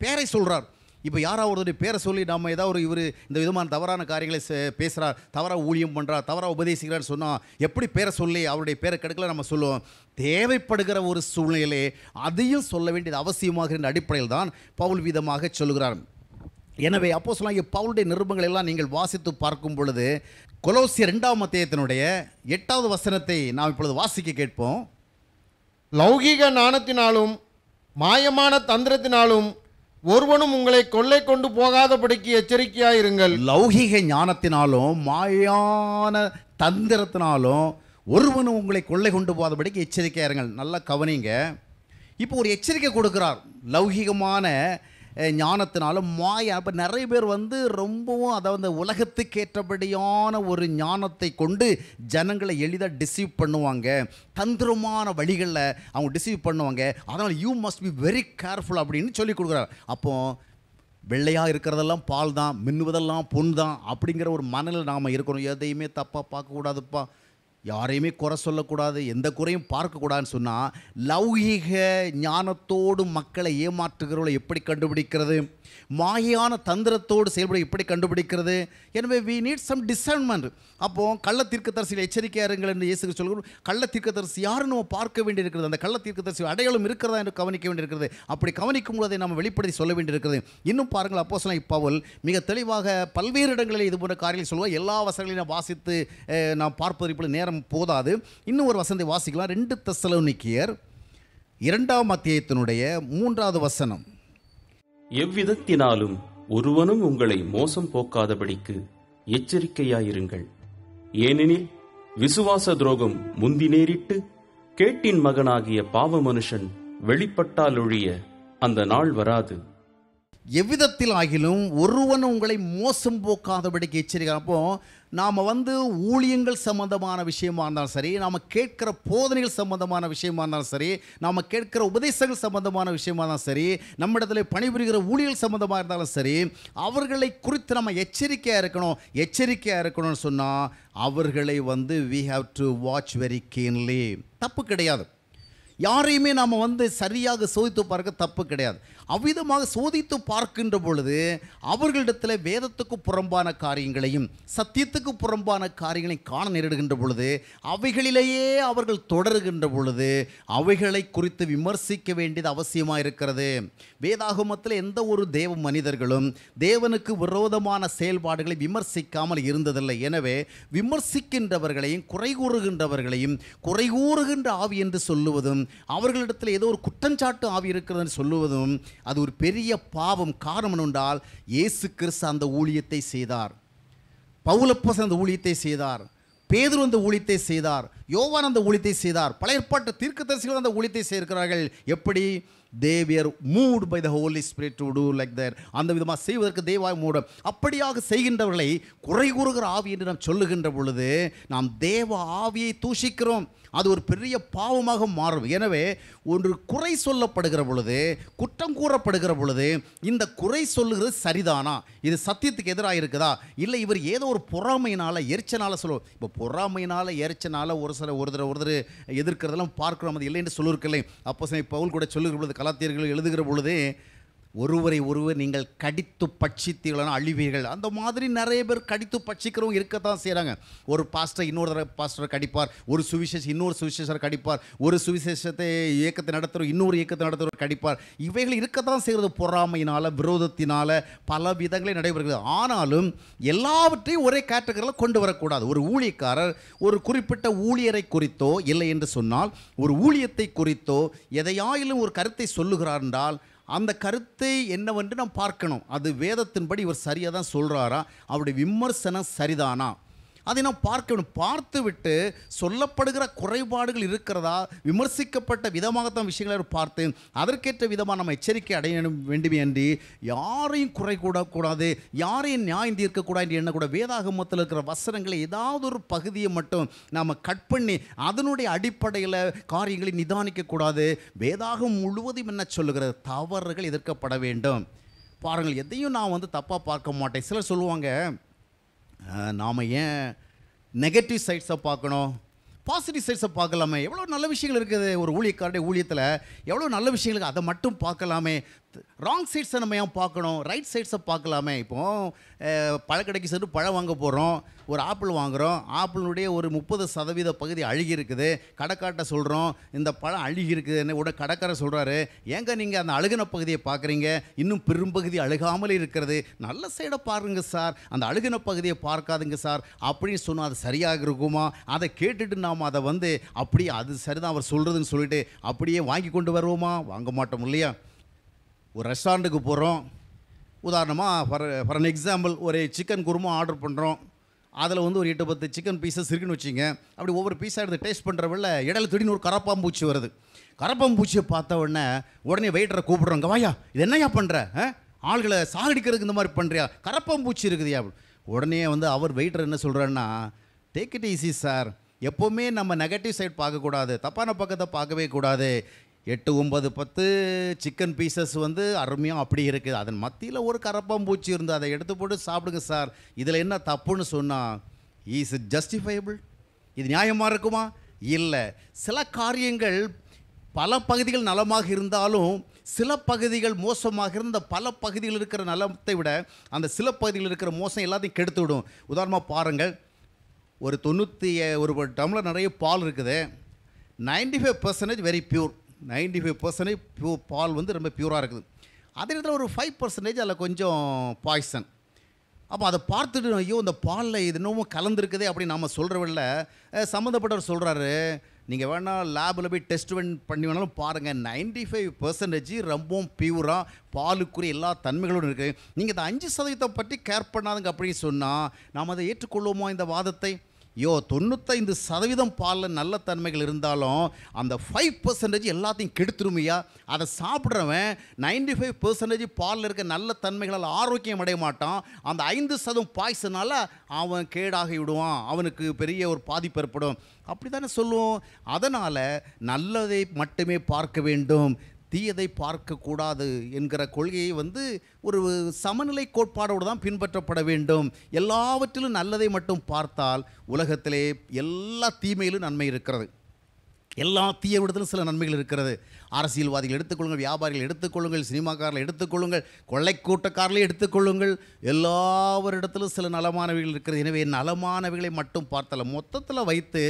பேரை சொல்கிறார் இப்போ யாராவது பேரை சொல்லி நம்ம ஏதாவது ஒரு இவர் இந்த விதமான தவறான காரியங்களை பேசுகிறார் தவறாக ஊழியம் பண்ணுறார் தவறாக உபதேசிக்கிறார் சொன்னால் எப்படி பேரை சொல்லி அவருடைய பேரை கெடுக்கல நம்ம சொல்லுவோம் தேவைப்படுகிற ஒரு சூழ்நிலையிலே அதையும் சொல்ல வேண்டியது அவசியமாக அடிப்படையில் தான் பவுல் விதமாக சொல்கிறார் எனவே அப்போ சொல்லாங்க பவுலுடைய நிருபங்கள் எல்லாம் நீங்கள் வாசித்து பார்க்கும் பொழுது கொலோசிய ரெண்டாம் மத்தியத்தினுடைய எட்டாவது வசனத்தை நாம் இப்பொழுது வாசிக்க கேட்போம் லௌகீக நாணத்தினாலும் மாயமான தந்திரத்தினாலும் ஒருவனும் உங்களை கொள்ளை கொண்டு போகாதபடிக்கு எச்சரிக்கையாயிருங்கள் லௌகிக ஞானத்தினாலும் மாயான தந்திரத்தினாலும் ஒருவனும் உங்களை கொள்ளை கொண்டு போகாதபடிக்கு எச்சரிக்கையாயிருங்கள் நல்லா கவனிங்க இப்போ ஒரு எச்சரிக்கை கொடுக்கிறார் லௌகிகமான ஞானத்தினாலும் மாயா இப்போ நிறைய பேர் வந்து ரொம்பவும் அதை வந்து உலகத்துக்கு ஏற்றபடியான ஒரு ஞானத்தை கொண்டு ஜனங்களை எளிதாக டிசீவ் பண்ணுவாங்க தந்திரமான வழிகளில் அவங்க டிசீவ் பண்ணுவாங்க அதனால் you must be very careful அப்படின்னு சொல்லி கொடுக்குறாரு அப்போது வெள்ளையாக இருக்கிறதெல்லாம் பால் தான் மின்னுவதெல்லாம் பொன் தான் அப்படிங்கிற ஒரு மனநிலை நாம் இருக்கிறோம் எதையுமே தப்பாக பார்க்கக்கூடாதுப்பா யாரையுமே குறை சொல்லக்கூடாது எந்த குறையும் பார்க்கக்கூடாதுன்னு சொன்னால் லௌகீக ஞானத்தோடு மக்களை ஏமாற்றுகிறவளை எப்படி கண்டுபிடிக்கிறது மாயான தந்திரத்தோடு செயல்பட எப்படி கண்டுபிடிக்கிறது எனவே வி நீட் சம் டிசைன்மெண்ட் அப்போது கள்ள தீர்க்கதரிசியில் எச்சரிக்கையாக இருங்கள் என்று இயேசுக்கு சொல்கிறோம் கள்ள தீர்க்கதரிசி யாருன்னு நம்ம பார்க்க வேண்டியிருக்கிறது அந்த கள்ள தீர்க்கதரிசி அடையாளம் இருக்கிறதா என்று கவனிக்க வேண்டியிருக்கிறது அப்படி கவனிக்கும் போது நம்ம வெளிப்படுத்தி சொல்ல வேண்டியிருக்கிறது இன்னும் பாருங்கள் அப்போ சொல்ல இப்பவல் மிக தெளிவாக பல்வேறு இடங்களில் இது போன்ற காரியங்கள் சொல்லுவோம் எல்லா வசதிகளையும் வாசித்து நாம் பார்ப்பது இப்படி நேரம் நேரம் போதாது இன்னும் ஒரு வசந்தை வாசிக்கலாம் ரெண்டு தசலோனிக்கியர் இரண்டாம் அத்தியாயத்தினுடைய மூன்றாவது வசனம் எவ்விதத்தினாலும் ஒருவனும் உங்களை மோசம் போக்காதபடிக்கு எச்சரிக்கையாயிருங்கள் ஏனெனில் விசுவாச துரோகம் முந்தி நேரிட்டு கேட்டின் மகனாகிய பாவ மனுஷன் வெளிப்பட்டால் ஒழிய அந்த நாள் வராது எவ்விதத்தில் ஆகிலும் ஒருவன் உங்களை மோசம் போக்காதபடிக்கு எச்சரிக்கை அப்போ நாம் வந்து ஊழியங்கள் சம்மந்தமான விஷயமாக இருந்தாலும் சரி நாம் கேட்குற போதனைகள் சம்மந்தமான விஷயமாக இருந்தாலும் சரி நாம் கேட்குற உபதேசங்கள் சம்மந்தமான விஷயமாக இருந்தாலும் சரி நம்மிடத்தில் பணிபுரிகிற ஊழியர்கள் சம்மந்தமாக இருந்தாலும் சரி அவர்களை குறித்து நம்ம எச்சரிக்கையாக இருக்கணும் எச்சரிக்கையாக இருக்கணும்னு சொன்னால் அவர்களை வந்து we have to watch very keenly தப்பு கிடையாது யாரையுமே நாம் வந்து சரியாக சோதித்து பார்க்க தப்பு கிடையாது அவ்விதமாக சோதித்து பார்க்கின்ற பொழுது அவர்களிடத்தில் வேதத்துக்கு புறம்பான காரியங்களையும் சத்தியத்துக்கு புறம்பான காரியங்களையும் காண நேரிடுகின்ற பொழுது அவைகளிலேயே அவர்கள் தொடருகின்ற பொழுது அவைகளை குறித்து விமர்சிக்க வேண்டியது அவசியமாக இருக்கிறது வேதாகமத்தில் எந்த ஒரு தேவ மனிதர்களும் தேவனுக்கு விரோதமான செயல்பாடுகளை விமர்சிக்காமல் இருந்ததில்லை எனவே விமர்சிக்கின்றவர்களையும் குறை கூறுகின்றவர்களையும் குறை கூறுகின்ற ஆவி என்று சொல்லுவதும் அவர்களிடத்தில் ஏதோ ஒரு குற்றஞ்சாட்டு ஆவி இருக்கிறது சொல்லுவதும் அது ஒரு பெரிய பாவம் காரணம் என்றால் இயேசு கிறிஸ்து அந்த ஊழியத்தை செய்தார் பவுலப்போஸ் அந்த ஊழியத்தை செய்தார் பேதுரு அந்த ஊழியத்தை செய்தார் யோவான் அந்த ஊழியத்தை செய்தார் பல ஏற்பாட்டு தீர்க்கதரிசிகள் அந்த ஊழியத்தை செய்திருக்கிறார்கள் எப்படி they were moved by the Holy Spirit to do like there அந்த விதமாக செய்வதற்கு தேவாய் மூட அப்படியாக செய்கின்றவர்களை குறை கூறுகிற ஆவி என்று நாம் சொல்லுகின்ற பொழுது நாம் தேவ ஆவியை தூஷிக்கிறோம் அது ஒரு பெரிய பாவமாக மாறும் எனவே ஒன்று குறை சொல்லப்படுகிற பொழுது குற்றம் கூறப்படுகிற பொழுது இந்த குறை சொல்லுகிறது சரிதானா இது சத்தியத்துக்கு எதிராக இருக்குதா இல்லை இவர் ஏதோ ஒரு பொறாமையினால் எரிச்சனால் சொல்லுவோம் இப்போ பொறாமையினால் எரிச்சனால் ஒரு சில ஒரு தடவை ஒருத்தர் எதிர்க்கிறதெல்லாம் பார்க்குறோம் அது இல்லைன்னு சொல்லியிருக்கலை அப்போ பவுல் கூட சொல்லுகிற பொழுது கலாத்தியர்கள் எழுதுகிற பொழுது ஒருவரை ஒருவர் நீங்கள் கடித்து பட்சித்தீர்களான அழிவீர்கள் அந்த மாதிரி நிறைய பேர் கடித்து பட்சிக்கிறவங்க இருக்கத்தான் செய்கிறாங்க ஒரு பாஸ்டர் இன்னொரு பாஸ்டரை கடிப்பார் ஒரு சுவிசேஷம் இன்னொரு சுவிசேஷர் கடிப்பார் ஒரு சுவிசேஷத்தை இயக்கத்தை நடத்துகிற இன்னொரு இயக்கத்தை நடத்துகிற கடிப்பார் இவைகள் இருக்கத்தான் செய்கிறது பொறாமையினால் விரோதத்தினால் பல விதங்களே நடைபெறுகிறது ஆனாலும் எல்லாவற்றையும் ஒரே கேட்டகரியில் கொண்டு வரக்கூடாது ஒரு ஊழியக்காரர் ஒரு குறிப்பிட்ட ஊழியரை குறித்தோ இல்லை என்று சொன்னால் ஒரு ஊழியத்தை குறித்தோ எதையாயிலும் ஒரு கருத்தை சொல்லுகிறார் என்றால் அந்த கருத்தை என்னவென்று நாம் பார்க்கணும் அது வேதத்தின்படி இவர் சரியாக தான் சொல்கிறாரா அவருடைய விமர்சனம் சரிதானா அதை நாம் பார்க்க வேண்டும் பார்த்துவிட்டு சொல்லப்படுகிற குறைபாடுகள் இருக்கிறதா விமர்சிக்கப்பட்ட விதமாகத்தான் விஷயங்களை பார்த்து அதற்கேற்ற விதமாக நம்ம எச்சரிக்கை அடைய வேண்டுமே என்று யாரையும் குறை கூடாது யாரையும் நியாயம் தீர்க்கக்கூடாது என்று வேதாக வேதாகமத்தில் இருக்கிற வசனங்களை ஏதாவது ஒரு பகுதியை மட்டும் நாம் கட் பண்ணி அதனுடைய அடிப்படையில் காரியங்களை நிதானிக்கக்கூடாது வேதாகம் முழுவதும் என்ன சொல்லுகிற தவறுகள் எதிர்க்கப்பட வேண்டும் பாருங்கள் எதையும் நான் வந்து தப்பாக பார்க்க மாட்டேன் சிலர் சொல்லுவாங்க நாம் ஏன் நெகட்டிவ் சைட்ஸை பார்க்கணும் பாசிட்டிவ் சைட்ஸை பார்க்கலாமே எவ்வளோ நல்ல விஷயங்கள் இருக்குது ஒரு ஊழியக்காரடைய ஊழியத்தில் எவ்வளோ நல்ல விஷயங்களுக்கு அதை மட்டும் பார்க்கலாமே ராங் சைட்ஸை நம்ம ஏன் பார்க்கணும் ரைட் சைட்ஸை பார்க்கலாமே இப்போ பழக்கடைக்கு சென்று பழம் வாங்க போகிறோம் ஒரு ஆப்பிள் வாங்குகிறோம் ஆப்பிளுடைய ஒரு முப்பது சதவீத பகுதி அழுகியிருக்குது கடைக்காட்டை கடைக்காட்ட சொல்கிறோம் இந்த பழம் அழுகி இருக்குதுன்னு உட கடைக்காரர் சொல்கிறாரு ஏங்க நீங்கள் அந்த அழுகின பகுதியை பார்க்குறீங்க இன்னும் பெரும்பகுதி அழுகாமல் இருக்கிறது நல்ல சைடை பாருங்க சார் அந்த அழுகின பகுதியை பார்க்காதுங்க சார் அப்படின்னு சொன்னால் அது சரியாக இருக்குமா அதை கேட்டுட்டு நாம் அதை வந்து அப்படியே அது சரிதான் அவர் சொல்கிறதுன்னு சொல்லிட்டு அப்படியே வாங்கி கொண்டு வருவோமா வாங்க மாட்டோம் இல்லையா ஒரு ரெஸ்டாரண்ட்டுக்கு போகிறோம் உதாரணமாக ஃபார் ஃபார் அன் எக்ஸாம்பிள் ஒரு சிக்கன் குருமா ஆர்டர் பண்ணுறோம் அதில் வந்து ஒரு எட்டு பத்து சிக்கன் பீஸஸ் இருக்குன்னு வச்சிங்க அப்படி ஒவ்வொரு பீஸாக எடுத்து டேஸ்ட் பண்ணுறவள்ள இடையில திடீர்னு ஒரு கரப்பாம்பூச்சி வருது கரப்பாம்பூச்சியை பார்த்த உடனே உடனே வெயிட்டரை கூப்பிட்றோங்க வாயா இது என்னையா பண்ணுற ஆள்களை சாகடிக்கிறதுக்கு இந்த மாதிரி பண்ணுறியா கரப்பாம்பூச்சி இருக்குதுயா உடனே வந்து அவர் வெயிட்டர் என்ன சொல்கிறேன்னா டேக் இட் ஈஸி சார் எப்போவுமே நம்ம நெகட்டிவ் சைட் பார்க்கக்கூடாது தப்பான பக்கத்தை பார்க்கவே கூடாது எட்டு ஒம்பது பத்து சிக்கன் பீசஸ் வந்து அருமையாக அப்படி இருக்குது அதன் மத்தியில் ஒரு கரப்பாம்பூச்சி இருந்து அதை எடுத்து போட்டு சாப்பிடுங்க சார் இதில் என்ன தப்புன்னு சொன்னால் இஸ் இட் ஜஸ்டிஃபைபிள் இது நியாயமாக இருக்குமா இல்லை சில காரியங்கள் பல பகுதிகள் நலமாக இருந்தாலும் சில பகுதிகள் மோசமாக இருந்த பல பகுதியில் இருக்கிற நலத்தை விட அந்த சில பகுதியில் இருக்கிற மோசம் எல்லாத்தையும் கெடுத்து விடும் உதாரணமாக பாருங்கள் ஒரு தொண்ணூற்றி ஒரு டம்ளர் நிறைய பால் இருக்குது ninety five percentage very pure ninety five percentage pure பால் வந்து ரொம்ப ப்யூராக இருக்குது அதே நேரத்தில் ஒரு ஃபைவ் பர்சன்டேஜ் அதில் கொஞ்சம் பாய்சன் அப்போ அதை பார்த்துட்டு ஐயோ இந்த பாலில் இது இன்னமும் கலந்துருக்குதே அப்படின்னு நம்ம சொல்கிறவில்ல சம்மந்தப்பட்டவர் சொல்கிறாரு நீங்கள் வேணால் லேபில் போய் டெஸ்ட் பண்ணி வேணாலும் பாருங்கள் நைன்டி ஃபைவ் பர்சன்டேஜ் ரொம்பவும் பியூராக பாலுக்குரிய எல்லா தன்மைகளும் இருக்குது நீங்கள் இந்த அஞ்சு சதவீதம் பற்றி கேர் பண்ணாதுங்க அப்படின்னு சொன்னால் நாம் அதை ஏற்றுக்கொள்வோமா இந்த வாதத்தை யோ தொண்ணூத்தைந்து சதவீதம் பாலில் நல்ல தன்மைகள் இருந்தாலும் அந்த ஃபைவ் பர்சன்டேஜ் எல்லாத்தையும் கெடுத்துருமையா அதை சாப்பிட்றவன் நைன்டி ஃபைவ் பர்சன்டேஜ் பாலில் இருக்க நல்ல தன்மைகளால் ஆரோக்கியம் அடைய மாட்டான் அந்த ஐந்து சதம் பாய்ச்சனால் அவன் கேடாகி விடுவான் அவனுக்கு பெரிய ஒரு பாதிப்பு ஏற்படும் அப்படி தானே சொல்லுவோம் அதனால் நல்லதை மட்டுமே பார்க்க வேண்டும் தீயதை பார்க்கக்கூடாது என்கிற கொள்கையை வந்து ஒரு சமநிலை கோட்பாடோடு தான் பின்பற்றப்பட வேண்டும் எல்லாவற்றிலும் நல்லதை மட்டும் பார்த்தால் உலகத்திலே எல்லா தீமையிலும் நன்மை இருக்கிறது எல்லா தீய விடத்திலும் சில நன்மைகள் இருக்கிறது அரசியல்வாதிகள் எடுத்துக்கொள்ளுங்கள் வியாபாரிகள் எடுத்துக்கொள்ளுங்கள் சினிமாக்காரில் எடுத்துக்கொள்ளுங்கள் கொள்ளை கூட்டக்காரில் எடுத்துக்கொள்ளுங்கள் எல்லாவரிடத்திலும் சில நலமானவைகள் இருக்கிறது எனவே நலமானவைகளை மட்டும் பார்த்தல மொத்தத்தில் வைத்து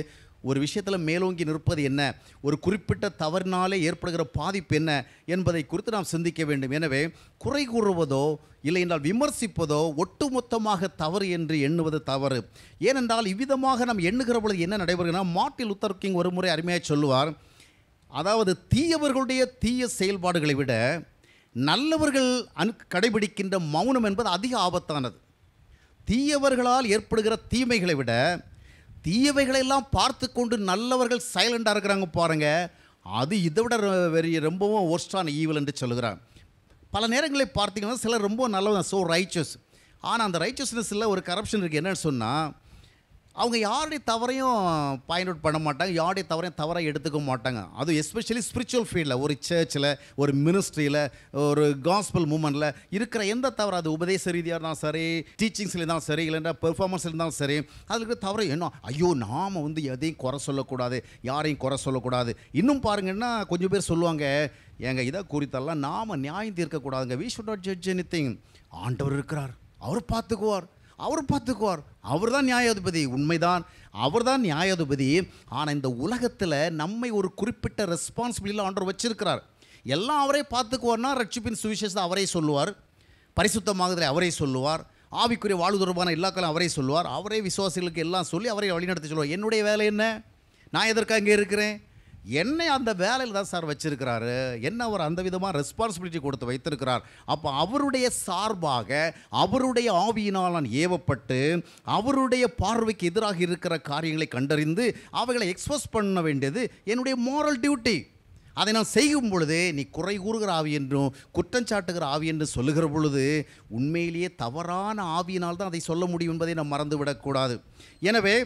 ஒரு விஷயத்தில் மேலோங்கி நிற்பது என்ன ஒரு குறிப்பிட்ட தவறினாலே ஏற்படுகிற பாதிப்பு என்ன என்பதை குறித்து நாம் சிந்திக்க வேண்டும் எனவே குறை கூறுவதோ இல்லை என்றால் விமர்சிப்பதோ ஒட்டுமொத்தமாக தவறு என்று எண்ணுவது தவறு ஏனென்றால் இவ்விதமாக நாம் எண்ணுகிற பொழுது என்ன நடைபெறுகிறோம் மார்ட்டில் லுத்தர் கிங் ஒரு முறை அருமையாக சொல்லுவார் அதாவது தீயவர்களுடைய தீய செயல்பாடுகளை விட நல்லவர்கள் அன் கடைபிடிக்கின்ற மௌனம் என்பது அதிக ஆபத்தானது தீயவர்களால் ஏற்படுகிற தீமைகளை விட தீயவைகளை எல்லாம் பார்த்து கொண்டு நல்லவர்கள் சைலண்டாக இருக்கிறாங்க பாருங்க அது இதை விட வெறிய ரொம்பவும் ஒர்ஸ்டான ஈவல் என்று சொல்லுகிறாங்க பல நேரங்களில் பார்த்தீங்கன்னா சிலர் ரொம்ப நல்லவங்க ஸோ ரைச்சஸ் ஆனால் அந்த ரைச்சஸ்னஸில் ஒரு கரப்ஷன் இருக்குது என்னென்னு சொன்னால் அவங்க யாருடைய தவறையும் பாயிண்ட் அவுட் பண்ண மாட்டாங்க யாருடைய தவறையும் தவறாக எடுத்துக்க மாட்டாங்க அது எஸ்பெஷலி ஸ்பிரிச்சுவல் ஃபீல்டில் ஒரு சர்ச்சில் ஒரு மினிஸ்ட்ரியில் ஒரு காஸ்பிள் மூமெண்ட்டில் இருக்கிற எந்த தவறு அது உபதேச ரீதியாக இருந்தாலும் சரி டீச்சிங்ஸில் இருந்தாலும் சரி இல்லைன்னா பெர்ஃபார்மன்ஸ் இருந்தாலும் சரி அதில் இருக்கிற தவறு என்ன ஐயோ நாம் வந்து எதையும் குறை சொல்லக்கூடாது யாரையும் குறை சொல்லக்கூடாது இன்னும் பாருங்கன்னா கொஞ்சம் பேர் சொல்லுவாங்க எங்க இதை குறித்தெல்லாம் நாம் நியாயம் தீர்க்கக்கூடாதுங்க we should not judge anything ஆண்டவர் இருக்கிறார் அவர் பார்த்துக்குவார் அவர் பார்த்துக்குவார் அவர் தான் நியாயாதிபதி உண்மைதான் அவர் தான் நியாயாதிபதி ஆனால் இந்த உலகத்தில் நம்மை ஒரு குறிப்பிட்ட ரெஸ்பான்சிபிலிட்டியில் ஆண்டவர் வச்சிருக்கிறார் எல்லாம் அவரே பார்த்துக்குவார்னா ரட்சிப்பின் சுவிசேஷத்தை அவரே சொல்லுவார் பரிசுத்தமாகுதலை அவரே சொல்லுவார் ஆவிக்குரிய வாழ்வு தொடர்பான எல்லாக்களும் அவரே சொல்லுவார் அவரே விசுவாசிகளுக்கு எல்லாம் சொல்லி அவரை வழிநடத்தி சொல்லுவார் என்னுடைய வேலை என்ன நான் எதற்காக இங்கே இருக்கிறேன் என்னை அந்த வேலையில் தான் சார் வச்சிருக்கிறாரு என்ன அவர் அந்த விதமாக ரெஸ்பான்சிபிலிட்டி கொடுத்து வைத்திருக்கிறார் அப்போ அவருடைய சார்பாக அவருடைய ஆவியினால் நான் ஏவப்பட்டு அவருடைய பார்வைக்கு எதிராக இருக்கிற காரியங்களை கண்டறிந்து அவைகளை எக்ஸ்பிரஸ் பண்ண வேண்டியது என்னுடைய மாரல் டியூட்டி அதை நான் செய்யும் பொழுது நீ குறை கூறுகிற ஆவி என்றும் குற்றஞ்சாட்டுகிற ஆவி என்று சொல்லுகிற பொழுது உண்மையிலேயே தவறான ஆவியினால் தான் அதை சொல்ல முடியும் என்பதை நாம் மறந்துவிடக்கூடாது எனவே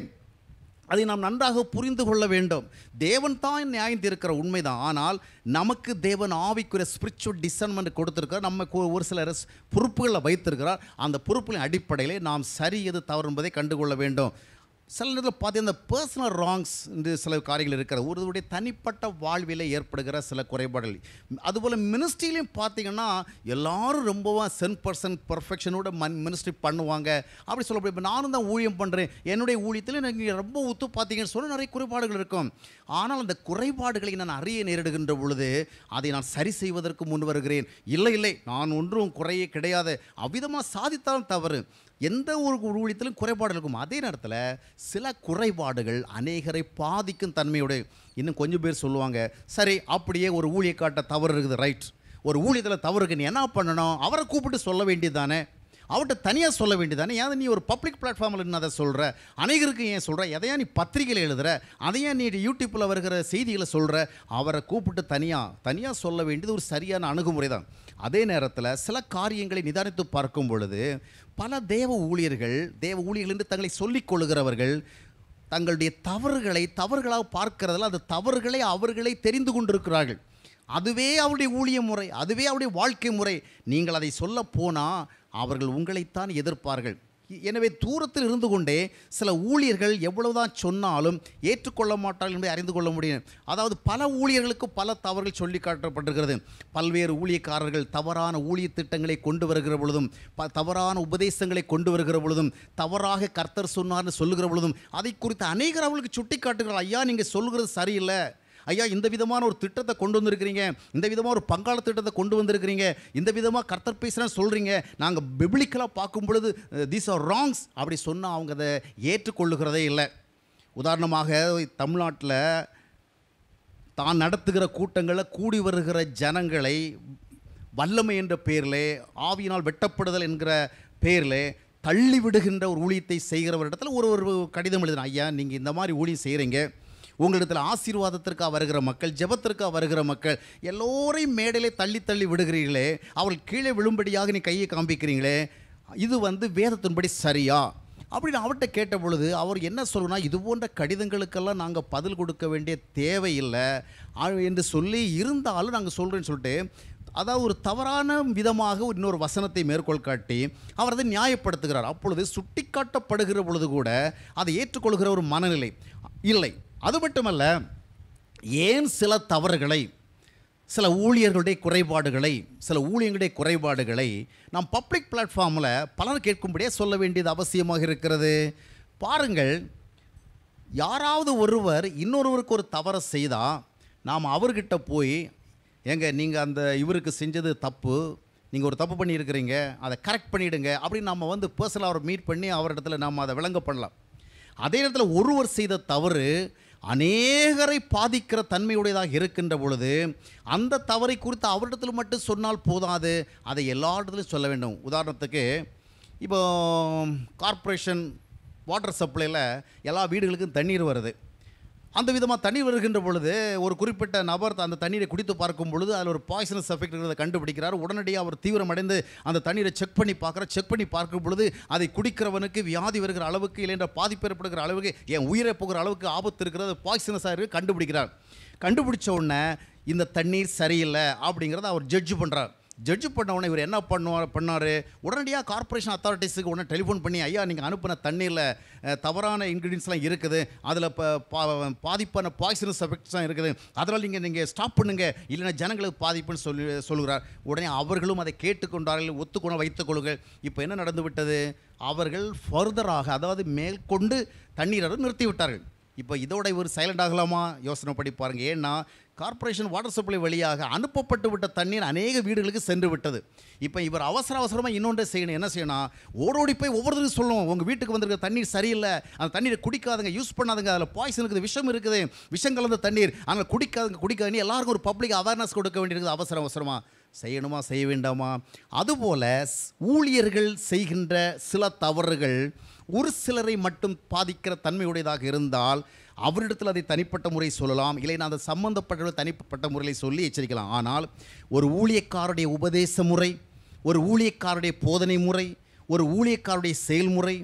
அதை நாம் நன்றாக புரிந்து கொள்ள வேண்டும் தேவன் தான் நியாயம் தீர்க்கிற உண்மைதான் ஆனால் நமக்கு தேவன் ஆவிக்குரிய ஸ்பிரிச்சுவல் டிசன்மெண்ட் கொடுத்துருக்கிறார் நம்ம ஒரு சில பொறுப்புகளை வைத்திருக்கிறார் அந்த பொறுப்புகளின் அடிப்படையில் நாம் சரி எது தவறு என்பதை கண்டுகொள்ள வேண்டும் சில நேரத்தில் பார்த்தீங்கன்னா இந்த பர்சனல் ராங்ஸ் என்று சில காரியங்கள் இருக்கிற ஒருவருடைய தனிப்பட்ட வாழ்வில் ஏற்படுகிற சில குறைபாடுகள் அதுபோல் மினிஸ்ட்ரிலையும் பார்த்தீங்கன்னா எல்லோரும் ரொம்பவும் சென் பர்சன்ட் பர்ஃபெக்ஷனோட மன் மினிஸ்ட்ரி பண்ணுவாங்க அப்படி சொல்லப்படும் இப்போ நானும் தான் ஊழியம் பண்ணுறேன் என்னுடைய ஊழியத்தில் நீங்கள் ரொம்ப ஒத்து பார்த்தீங்கன்னு சொல்ல நிறைய குறைபாடுகள் இருக்கும் ஆனால் அந்த குறைபாடுகளை நான் அறிய நேரிடுகின்ற பொழுது அதை நான் சரி செய்வதற்கு முன் வருகிறேன் இல்லை இல்லை நான் ஒன்றும் குறையே கிடையாது அவ்விதமாக சாதித்தாலும் தவறு எந்த ஒரு ஊழியத்திலும் குறைபாடு இருக்கும் அதே நேரத்தில் சில குறைபாடுகள் அநேகரை பாதிக்கும் தன்மையுடைய இன்னும் கொஞ்சம் பேர் சொல்லுவாங்க சரி அப்படியே ஒரு ஊழிய காட்ட தவறு இருக்குது ரைட் ஒரு ஊழியத்தில் தவறு நீ என்ன பண்ணணும் அவரை கூப்பிட்டு சொல்ல வேண்டியது தானே அவர்கிட்ட தனியாக சொல்ல வேண்டியதானே ஏன் நீ ஒரு பப்ளிக் பிளாட்ஃபார்மில் நான் அதை சொல்கிற அனைகருக்கு ஏன் சொல்கிற எதையா நீ பத்திரிகையில் எழுதுகிற அதையா நீ யூடியூப்பில் வருகிற செய்திகளை சொல்கிற அவரை கூப்பிட்டு தனியாக தனியாக சொல்ல வேண்டியது ஒரு சரியான அணுகுமுறை தான் அதே நேரத்தில் சில காரியங்களை நிதானித்து பார்க்கும் பொழுது பல தேவ ஊழியர்கள் தேவ ஊழியர்கள் என்று தங்களை சொல்லிக் கொள்கிறவர்கள் தங்களுடைய தவறுகளை தவறுகளாக பார்க்கிறதில் அந்த தவறுகளை அவர்களை தெரிந்து கொண்டிருக்கிறார்கள் அதுவே அவருடைய ஊழிய முறை அதுவே அவருடைய வாழ்க்கை முறை நீங்கள் அதை சொல்ல போனால் அவர்கள் உங்களைத்தான் எதிர்ப்பார்கள் எனவே தூரத்தில் இருந்து கொண்டே சில ஊழியர்கள் எவ்வளவுதான் சொன்னாலும் ஏற்றுக்கொள்ள மாட்டார்கள் என்பதை அறிந்து கொள்ள முடியும் அதாவது பல ஊழியர்களுக்கு பல தவறுகள் சொல்லி காட்டப்பட்டிருக்கிறது பல்வேறு ஊழியக்காரர்கள் தவறான ஊழிய திட்டங்களை கொண்டு வருகிற பொழுதும் ப தவறான உபதேசங்களை கொண்டு வருகிற பொழுதும் தவறாக கர்த்தர் சொன்னார்னு சொல்லுகிற பொழுதும் அதை குறித்து அநேகர் அவர்களுக்கு சுட்டி காட்டுகிறார் ஐயா நீங்கள் சொல்கிறது சரியில்லை ஐயா இந்த விதமான ஒரு திட்டத்தை கொண்டு வந்திருக்கிறீங்க இந்த விதமாக ஒரு பங்காள திட்டத்தை கொண்டு வந்திருக்கிறீங்க இந்த விதமாக கர்த்தர் பேசுகிறேன் சொல்கிறீங்க நாங்கள் பிப்ளிக்கலாக பார்க்கும் பொழுது தீஸ் ஆர் ராங்ஸ் அப்படி சொன்னால் அவங்க அதை ஏற்றுக்கொள்ளுகிறதே இல்லை உதாரணமாக தமிழ்நாட்டில் தான் நடத்துகிற கூட்டங்களில் கூடி வருகிற ஜனங்களை வல்லமை என்ற பேரில் ஆவியினால் வெட்டப்படுதல் என்கிற பேரில் தள்ளி விடுகின்ற ஒரு ஊழியத்தை செய்கிறவரிடத்தில் ஒரு ஒரு கடிதம் எழுதுனா ஐயா நீங்கள் இந்த மாதிரி ஊழியம் செய்கிறீங்க உங்களிடத்தில் ஆசீர்வாதத்திற்காக வருகிற மக்கள் ஜபத்திற்காக வருகிற மக்கள் எல்லோரையும் மேடையிலே தள்ளி தள்ளி விடுகிறீர்களே அவர்கள் கீழே விழும்படியாக நீ கையை காண்பிக்கிறீங்களே இது வந்து வேதத்தின்படி சரியா அப்படின்னு அவர்கிட்ட கேட்ட பொழுது அவர் என்ன சொல்லணும்னா இது போன்ற கடிதங்களுக்கெல்லாம் நாங்கள் பதில் கொடுக்க வேண்டிய தேவையில்லை என்று சொல்லி இருந்தாலும் நாங்கள் சொல்கிறேன்னு சொல்லிட்டு அதாவது ஒரு தவறான விதமாக இன்னொரு வசனத்தை மேற்கோள் காட்டி அவர் அதை நியாயப்படுத்துகிறார் அப்பொழுது சுட்டிக்காட்டப்படுகிற பொழுது கூட அதை ஏற்றுக்கொள்கிற ஒரு மனநிலை இல்லை அது மட்டுமல்ல ஏன் சில தவறுகளை சில ஊழியர்களுடைய குறைபாடுகளை சில ஊழியர்களுடைய குறைபாடுகளை நாம் பப்ளிக் பிளாட்ஃபார்மில் பலர் கேட்கும்படியே சொல்ல வேண்டியது அவசியமாக இருக்கிறது பாருங்கள் யாராவது ஒருவர் இன்னொருவருக்கு ஒரு தவறை செய்தால் நாம் அவர்கிட்ட போய் ஏங்க நீங்கள் அந்த இவருக்கு செஞ்சது தப்பு நீங்கள் ஒரு தப்பு பண்ணியிருக்கிறீங்க அதை கரெக்ட் பண்ணிவிடுங்க அப்படின்னு நம்ம வந்து பர்சனலாக அவரை மீட் பண்ணி அவரிடத்துல நாம் அதை விளங்க பண்ணலாம் அதே நேரத்தில் ஒருவர் செய்த தவறு அநேகரை பாதிக்கிற தன்மையுடையதாக இருக்கின்ற பொழுது அந்த தவறை குறித்து அவரிடத்தில் மட்டும் சொன்னால் போதாது அதை எல்லா இடத்துலையும் சொல்ல வேண்டும் உதாரணத்துக்கு இப்போ கார்ப்பரேஷன் வாட்டர் சப்ளையில் எல்லா வீடுகளுக்கும் தண்ணீர் வருது அந்த விதமாக தண்ணீர் வருகின்ற பொழுது ஒரு குறிப்பிட்ட நபர் அந்த தண்ணீரை குடித்து பார்க்கும் பொழுது அதில் ஒரு பாய்சனஸ் எஃபெக்ட் இருக்கிறத கண்டுபிடிக்கிறார் உடனடியாக அவர் தீவிரமடைந்து அந்த தண்ணீரை செக் பண்ணி பார்க்குற செக் பண்ணி பார்க்கும் பொழுது அதை குடிக்கிறவனுக்கு வியாதி வருகிற அளவுக்கு இல்லை என்ற பாதிப்பு ஏற்படுகிற அளவுக்கு என் உயிரை போகிற அளவுக்கு ஆபத்து இருக்கிறது பாய்சனஸாக இருக்குது கண்டுபிடிக்கிறார் கண்டுபிடிச்ச உடனே இந்த தண்ணீர் சரியில்லை அப்படிங்கிறத அவர் ஜட்ஜ் பண்ணுறார் ஜட்ஜ் உடனே இவர் என்ன பண்ணுவார் பண்ணார் உடனடியாக கார்ப்பரேஷன் அத்தாரிட்டிஸுக்கு உடனே டெலிஃபோன் பண்ணி ஐயா நீங்கள் அனுப்பின தண்ணீரில் தவறான இன்க்ரீடியன்ஸ்லாம் இருக்குது அதில் பாதிப்பான பாய்சனஸ் எஃபெக்ட்ஸ்லாம் இருக்குது அதனால் நீங்கள் நீங்கள் ஸ்டாப் பண்ணுங்கள் இல்லைன்னா ஜனங்களுக்கு பாதிப்புன்னு சொல்லி சொல்கிறார் உடனே அவர்களும் அதை கேட்டுக்கொண்டார்கள் ஒத்துக்கொண்டு கொள்ளுங்கள் இப்போ என்ன நடந்து விட்டது அவர்கள் ஃபர்தராக அதாவது மேற்கொண்டு தண்ணீரை நிறுத்திவிட்டார்கள் இப்போ இதோட இவர் சைலண்ட் ஆகலாமா யோசனை படி பாருங்கள் ஏன்னா கார்ப்பரேஷன் வாட்டர் சப்ளை வழியாக அனுப்பப்பட்டு விட்ட தண்ணீர் அநேக வீடுகளுக்கு சென்று விட்டது இப்போ இவர் அவசர அவசரமாக இன்னொன்று செய்யணும் என்ன செய்யணும் ஓடோடி போய் ஒவ்வொருத்தருக்கும் சொல்லுவோம் உங்கள் வீட்டுக்கு வந்திருக்க தண்ணீர் சரியில்லை அந்த தண்ணீரை குடிக்காதுங்க யூஸ் பண்ணாதுங்க அதில் பாய்சன் இருக்குது விஷம் இருக்குது விஷம் கலந்த தண்ணீர் ஆனால் குடிக்காதுங்க குடிக்காதுன்னு எல்லாருக்கும் ஒரு பப்ளிக் அவேர்னஸ் கொடுக்க வேண்டியிருக்குது அவசர அவசரமாக செய்யணுமா செய்ய வேண்டாமா அதுபோல் ஊழியர்கள் செய்கின்ற சில தவறுகள் ஒரு சிலரை மட்டும் பாதிக்கிற தன்மையுடையதாக இருந்தால் அவரிடத்தில் அதை தனிப்பட்ட முறை சொல்லலாம் இல்லை நான் அதை சம்பந்தப்பட்ட தனிப்பட்ட முறையில் சொல்லி எச்சரிக்கலாம் ஆனால் ஒரு ஊழியக்காருடைய உபதேச முறை ஒரு ஊழியக்காருடைய போதனை முறை ஒரு ஊழியக்காருடைய செயல்முறை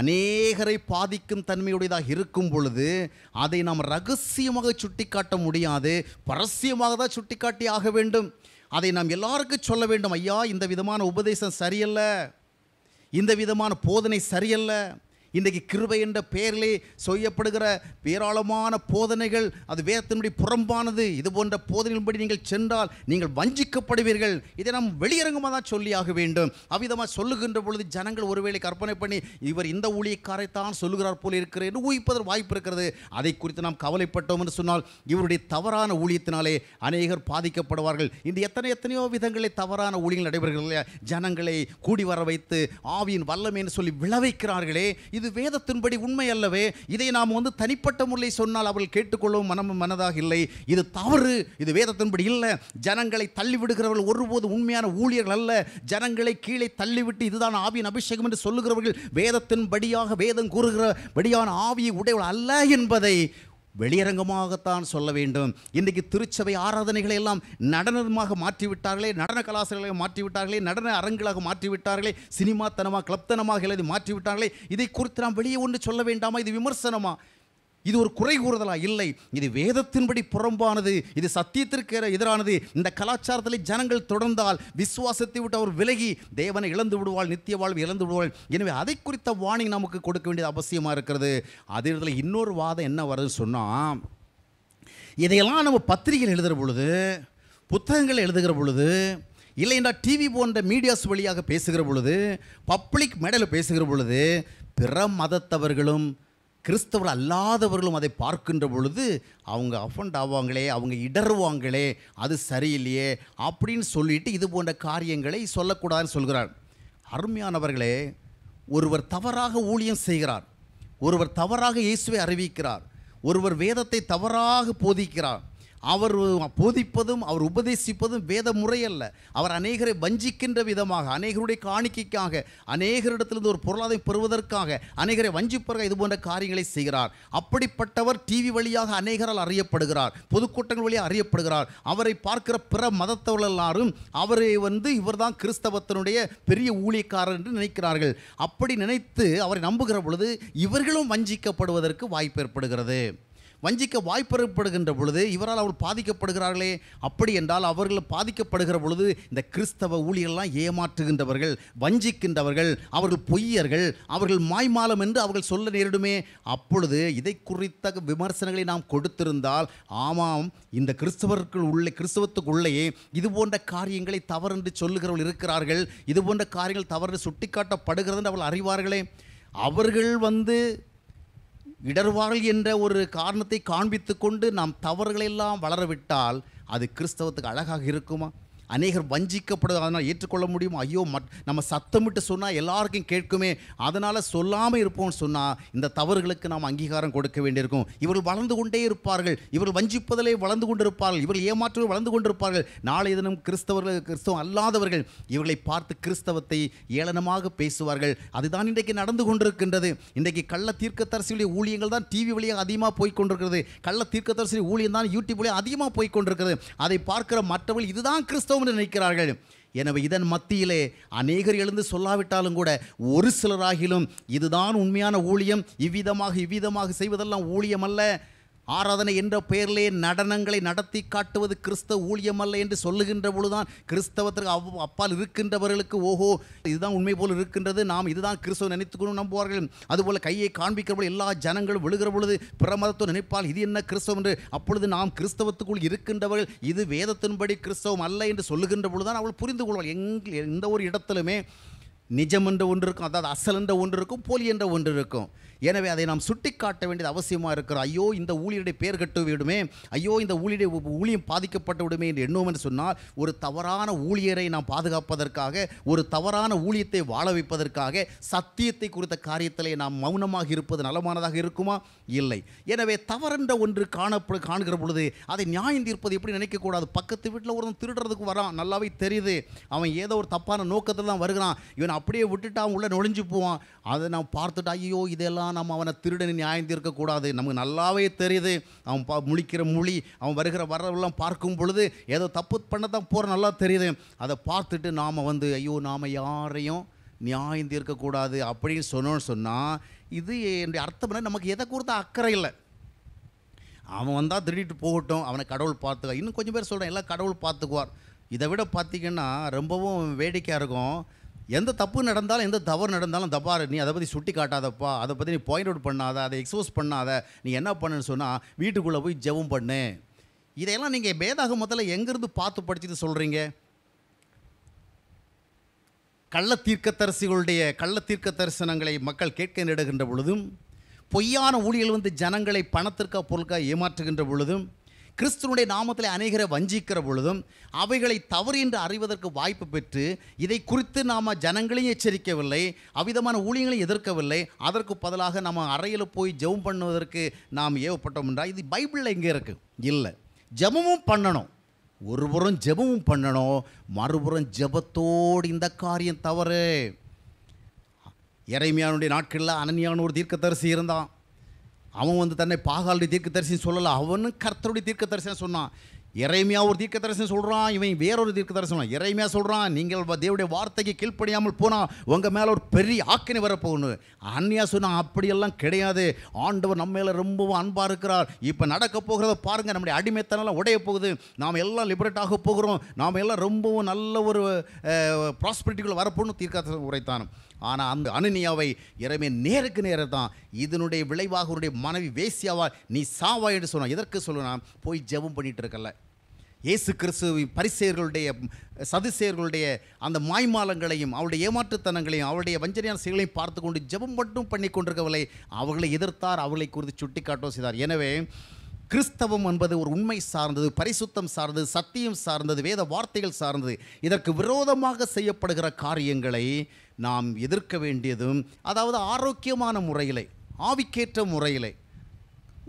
அநேகரை பாதிக்கும் தன்மையுடையதாக இருக்கும் பொழுது அதை நாம் ரகசியமாக சுட்டிக்காட்ட முடியாது பரசியமாக தான் சுட்டிக்காட்டி ஆக வேண்டும் அதை நாம் எல்லாருக்கும் சொல்ல வேண்டும் ஐயா இந்த விதமான உபதேசம் சரியல்ல இந்த விதமான போதனை சரியல்ல இன்றைக்கு கிருபை என்ற பெயரிலே செய்யப்படுகிற ஏராளமான போதனைகள் அது வேதத்தினுடைய புறம்பானது இது போன்ற போதனையின்படி நீங்கள் சென்றால் நீங்கள் வஞ்சிக்கப்படுவீர்கள் இதை நாம் வெளியரங்கமாக தான் சொல்லியாக வேண்டும் அவ்விதமாக சொல்லுகின்ற பொழுது ஜனங்கள் ஒருவேளை கற்பனை பண்ணி இவர் இந்த ஊழியக்காரைத்தான் சொல்லுகிறார் போல இருக்கிறேன் என்று ஊகிப்பதற்கு வாய்ப்பு இருக்கிறது அதை குறித்து நாம் கவலைப்பட்டோம் என்று சொன்னால் இவருடைய தவறான ஊழியத்தினாலே அநேகர் பாதிக்கப்படுவார்கள் இந்த எத்தனை எத்தனையோ விதங்களில் தவறான ஊழியங்கள் நடைபெறுகிறது ஜனங்களை கூடி வர வைத்து ஆவியின் என்று சொல்லி விளைவிக்கிறார்களே இது வேதத்தின்படி உண்மை அல்லவே இதை நாம் வந்து தனிப்பட்ட முறையில் சொன்னால் அவள் கேட்டுக்கொள்ளவும் மனமும் மனதாக இல்லை இது தவறு இது வேதத்தின்படி இல்லை ஜனங்களை தள்ளிவிடுகிறவர்கள் ஒருபோது உண்மையான ஊழியர்கள் அல்ல ஜனங்களை கீழே தள்ளிவிட்டு இதுதான் ஆவியின் அபிஷேகம் என்று சொல்லுகிறவர்கள் வேதத்தின்படியாக வேதம் கூறுகிற படியான ஆவியை உடையவள் அல்ல என்பதை வெளியரங்கமாகத்தான் சொல்ல வேண்டும் இன்றைக்கு திருச்சபை ஆராதனைகளை எல்லாம் நடனமாக மாற்றிவிட்டார்களே நடன கலாசாரங்களை மாற்றிவிட்டார்களே நடன அரங்குகளாக மாற்றிவிட்டார்களே சினிமாத்தனமாக கிளப்தனமாக எழுதி மாற்றிவிட்டார்களே இதை குறித்து நாம் வெளியே ஒன்று சொல்ல வேண்டாமா இது விமர்சனமாக இது ஒரு குறை கூறுதலா இல்லை இது வேதத்தின்படி புறம்பானது இது சத்தியத்திற்கு எதிரானது இந்த கலாச்சாரத்தில் ஜனங்கள் தொடர்ந்தால் விசுவாசத்தை விட்டு அவர் விலகி தேவனை இழந்து விடுவாள் நித்திய வாழ்வு இழந்து விடுவாள் எனவே அதை குறித்த வார்னிங் நமக்கு கொடுக்க வேண்டியது அவசியமாக இருக்கிறது அதே இடத்துல இன்னொரு வாதம் என்ன வருதுன்னு சொன்னால் இதையெல்லாம் நம்ம பத்திரிகை எழுதுகிற பொழுது புத்தகங்கள் எழுதுகிற பொழுது இல்லை என்றால் டிவி போன்ற மீடியாஸ் வழியாக பேசுகிற பொழுது பப்ளிக் மேடையில் பேசுகிற பொழுது பிற மதத்தவர்களும் கிறிஸ்தவர் அல்லாதவர்களும் அதை பார்க்கின்ற பொழுது அவங்க அஃபண்ட் ஆவாங்களே அவங்க இடருவாங்களே அது சரியில்லையே அப்படின்னு சொல்லிட்டு இது போன்ற காரியங்களை சொல்லக்கூடாதுன்னு சொல்கிறார் அருமையானவர்களே ஒருவர் தவறாக ஊழியம் செய்கிறார் ஒருவர் தவறாக இயேசுவை அறிவிக்கிறார் ஒருவர் வேதத்தை தவறாக போதிக்கிறார் அவர் போதிப்பதும் அவர் உபதேசிப்பதும் வேத முறையல்ல அவர் அநேகரை வஞ்சிக்கின்ற விதமாக அநேகருடைய காணிக்கைக்காக அநேகரிடத்திலிருந்து ஒரு பொருளாதாரம் பெறுவதற்காக அநேகரை வஞ்சிப்பதற்காக இது போன்ற காரியங்களை செய்கிறார் அப்படிப்பட்டவர் டிவி வழியாக அநேகரால் அறியப்படுகிறார் பொதுக்கூட்டங்கள் வழியாக அறியப்படுகிறார் அவரை பார்க்கிற பிற மதத்தவர்கள் எல்லாரும் அவரை வந்து இவர்தான் கிறிஸ்தவத்தினுடைய பெரிய ஊழியக்காரர் என்று நினைக்கிறார்கள் அப்படி நினைத்து அவரை நம்புகிற பொழுது இவர்களும் வஞ்சிக்கப்படுவதற்கு வாய்ப்பு ஏற்படுகிறது வஞ்சிக்க வாய்ப்பேற்படுகின்ற பொழுது இவரால் அவள் பாதிக்கப்படுகிறார்களே அப்படி என்றால் அவர்கள் பாதிக்கப்படுகிற பொழுது இந்த கிறிஸ்தவ ஊழியெல்லாம் ஏமாற்றுகின்றவர்கள் வஞ்சிக்கின்றவர்கள் அவர்கள் பொய்யர்கள் அவர்கள் மாய்மாலம் என்று அவர்கள் சொல்ல நேரிடுமே அப்பொழுது இதை குறித்த விமர்சனங்களை நாம் கொடுத்திருந்தால் ஆமாம் இந்த கிறிஸ்தவர்கள் உள்ளே கிறிஸ்தவத்துக்குள்ளேயே இது போன்ற காரியங்களை தவறென்று சொல்லுகிறவர்கள் இருக்கிறார்கள் இது போன்ற காரியங்கள் தவறு சுட்டிக்காட்டப்படுகிறது அவள் அறிவார்களே அவர்கள் வந்து இடர்வார்கள் என்ற ஒரு காரணத்தை காண்பித்து கொண்டு நாம் தவறுகளெல்லாம் வளரவிட்டால் அது கிறிஸ்தவத்துக்கு அழகாக இருக்குமா அநேகர் வஞ்சிக்கப்படுது அதனால் ஏற்றுக்கொள்ள முடியும் ஐயோ மட் நம்ம சத்தமிட்டு சொன்னால் எல்லாருக்கும் கேட்குமே அதனால் சொல்லாமல் இருப்போம்னு சொன்னால் இந்த தவறுகளுக்கு நாம் அங்கீகாரம் கொடுக்க வேண்டியிருக்கும் இவர்கள் வளர்ந்து கொண்டே இருப்பார்கள் இவர்கள் வஞ்சிப்பதிலே வளர்ந்து கொண்டிருப்பார்கள் இவர்கள் ஏமாற்றவே வளர்ந்து கொண்டிருப்பார்கள் நாளை தினம் கிறிஸ்தவர்கள் கிறிஸ்தவம் அல்லாதவர்கள் இவர்களை பார்த்து கிறிஸ்தவத்தை ஏளனமாக பேசுவார்கள் அதுதான் இன்றைக்கு நடந்து கொண்டிருக்கின்றது இன்றைக்கு கள்ள தீர்க்கத்தரசியுடைய ஊழியங்கள் தான் டிவி வழியாக அதிகமாக கொண்டிருக்கிறது கள்ள தீர்க்கத்தரசி ஊழியம் தான் யூடியூப் வழியாக அதிகமாக கொண்டிருக்கிறது அதை பார்க்கிற மற்றவர்கள் இதுதான் கிறிஸ்தவம் விட்டோம் என்று நினைக்கிறார்கள் எனவே இதன் மத்தியிலே அநேகர் எழுந்து சொல்லாவிட்டாலும் கூட ஒரு சிலராகிலும் இதுதான் உண்மையான ஊழியம் இவ்விதமாக இவ்விதமாக செய்வதெல்லாம் ஊழியம் அல்ல ஆராதனை என்ற பெயரிலே நடனங்களை நடத்தி காட்டுவது கிறிஸ்தவ ஊழியம் அல்ல என்று சொல்லுகின்ற பொழுதுதான் கிறிஸ்தவத்திற்கு அவ் அப்பால் இருக்கின்றவர்களுக்கு ஓஹோ இதுதான் உண்மை போல் இருக்கின்றது நாம் இதுதான் கிறிஸ்தவ நினைத்துக்கணும் நம்புவார்கள் அதுபோல் கையை காண்பிக்கிற பொழுது எல்லா ஜனங்களும் விழுகிற பொழுது பிரமதத்தோடு நினைப்பால் இது என்ன கிறிஸ்தவம் என்று அப்பொழுது நாம் கிறிஸ்தவத்துக்குள் இருக்கின்றவர்கள் இது வேதத்தின்படி கிறிஸ்தவம் அல்ல என்று சொல்லுகின்ற பொழுதுதான் அவள் புரிந்து கொள்வாள் எங்க எந்த ஒரு இடத்துலுமே நிஜம் என்ற ஒன்று இருக்கும் அதாவது அசல் என்ற ஒன்று இருக்கும் போலி என்ற ஒன்று இருக்கும் எனவே அதை நாம் சுட்டிக்காட்ட வேண்டியது அவசியமாக இருக்கிறோம் ஐயோ இந்த ஊழியருடைய பெயர் கட்டு விடுமே ஐயோ இந்த ஊழியருடைய ஊழியம் பாதிக்கப்பட்டு விடுமே என்று எண்ணுவோம் என்று சொன்னால் ஒரு தவறான ஊழியரை நாம் பாதுகாப்பதற்காக ஒரு தவறான ஊழியத்தை வாழ வைப்பதற்காக சத்தியத்தை குறித்த காரியத்திலே நாம் மௌனமாக இருப்பது நலமானதாக இருக்குமா இல்லை எனவே தவறென்ற ஒன்று காணப்படு காண்கிற பொழுது அதை நியாயம் தீர்ப்பது எப்படி நினைக்கக்கூடாது பக்கத்து வீட்டில் ஒருத்தன் திருடுறதுக்கு வரான் நல்லாவே தெரியுது அவன் ஏதோ ஒரு தப்பான நோக்கத்தில் தான் வருகிறான் இவன் அப்படியே அவன் உள்ளே நுழைஞ்சு போவான் அதை நான் பார்த்துட்டு ஐயோ இதெல்லாம் ஆனால் நம்ம அவனை திருடனை தீர்க்கக்கூடாது நமக்கு நல்லாவே தெரியுது அவன் பா முழிக்கிற மொழி அவன் வருகிற வரவெல்லாம் பார்க்கும் பொழுது ஏதோ தப்பு பண்ண தான் போகிற நல்லா தெரியுது அதை பார்த்துட்டு நாம் வந்து ஐயோ நாம் யாரையும் தீர்க்கக்கூடாது அப்படின்னு சொன்னோன்னு சொன்னால் இது என்னுடைய அர்த்தம் என்ன நமக்கு எதை கொடுத்தா அக்கறை இல்லை அவன் வந்தால் திருடிட்டு போகட்டும் அவனை கடவுள் பார்த்துக்குவார் இன்னும் கொஞ்சம் பேர் சொல்கிறேன் எல்லாம் கடவுள் பார்த்துக்குவார் இதை விட பார்த்திங்கன்னா ரொம்பவும் வேடிக்கையாக இருக்கும் எந்த தப்பு நடந்தாலும் எந்த தவறு நடந்தாலும் தப்பாரு நீ அதை பற்றி சுட்டி காட்டாதப்பா அதை பற்றி நீ பாயிண்ட் அவுட் பண்ணாத அதை எக்ஸ்போஸ் பண்ணாத நீ என்ன பண்ணுன்னு சொன்னால் வீட்டுக்குள்ளே போய் ஜெபம் பண்ணு இதையெல்லாம் நீங்கள் பேதாக முதல்ல எங்கேருந்து பார்த்து படிச்சுட்டு சொல்கிறீங்க கள்ள தீர்க்கத்தரசிகளுடைய கள்ள தீர்க்க தரிசனங்களை மக்கள் கேட்க நேடுகின்ற பொழுதும் பொய்யான ஊழியர்கள் வந்து ஜனங்களை பணத்திற்கா பொருட்காக ஏமாற்றுகின்ற பொழுதும் கிறிஸ்துவனுடைய நாமத்தில் அநேகரை வஞ்சிக்கிற பொழுதும் அவைகளை தவறு என்று அறிவதற்கு வாய்ப்பு பெற்று இதை குறித்து நாம் ஜனங்களையும் எச்சரிக்கவில்லை அவ்விதமான ஊழியங்களையும் எதிர்க்கவில்லை அதற்கு பதிலாக நம்ம அறையில் போய் ஜெபம் பண்ணுவதற்கு நாம் ஏவப்பட்டோம் என்றால் இது பைபிளில் எங்கே இருக்குது இல்லை ஜெபமும் பண்ணணும் ஒருபுறம் ஜெபமும் பண்ணணும் மறுபுறம் ஜெபத்தோடு இந்த காரியம் தவறு இறைமையானுடைய நாட்களில் அனன்யான்னு ஒரு தீர்க்கதரிசி இருந்தான் அவன் வந்து தன்னை பாகாலுடைய தீர்க்க தரிசனம் சொல்லலை அவனும் கர்த்தருடைய தீர்க்க தரிசனம் சொன்னான் இறைமையாக ஒரு தீர்க்க தரிசனம் சொல்கிறான் இவன் வேறொரு தீர்க்க தரிசனம் இறைமையாக சொல்கிறான் நீங்கள் தேவடைய வார்த்தைக்கு கீழ்ப்படியாமல் போனால் உங்கள் மேலே ஒரு பெரிய ஆக்கினை வரப்போகணும் அன்னியாக சொன்னால் அப்படியெல்லாம் கிடையாது ஆண்டவர் நம்ம மேலே ரொம்பவும் அன்பாக இருக்கிறார் இப்போ நடக்க போகிறத பாருங்கள் நம்முடைய அடிமைத்தனெல்லாம் உடைய போகுது நாம் எல்லாம் லிபரேட் ஆக போகிறோம் நாம் எல்லாம் ரொம்பவும் நல்ல ஒரு ப்ராஸ்பரிட்டிக்குள்ளே வரப்போகணும் தீர்க்க உரைத்தான் ஆனால் அந்த அனுனியாவை இறைமே நேருக்கு நேரம் தான் இதனுடைய விளைவாக உன்னுடைய மனைவி வேசியாவா நீ சாவா என்று சொன்னான் எதற்கு சொல்லணும் போய் ஜெபம் பண்ணிகிட்டு இருக்கல இயேசு கிறிஸ்து பரிசெயர்களுடைய சதுசேயர்களுடைய அந்த மாய்மாலங்களையும் அவருடைய ஏமாற்றுத்தனங்களையும் அவருடைய வஞ்சனையான செயல்களையும் பார்த்து கொண்டு ஜபம் மட்டும் பண்ணி கொண்டிருக்கவில்லை அவர்களை எதிர்த்தார் அவர்களை குறித்து சுட்டி காட்டவும் செய்தார் எனவே கிறிஸ்தவம் என்பது ஒரு உண்மை சார்ந்தது பரிசுத்தம் சார்ந்தது சத்தியம் சார்ந்தது வேத வார்த்தைகள் சார்ந்தது இதற்கு விரோதமாக செய்யப்படுகிற காரியங்களை நாம் எதிர்க்க வேண்டியதும் அதாவது ஆரோக்கியமான முறையிலே ஆவிக்கேற்ற முறையிலே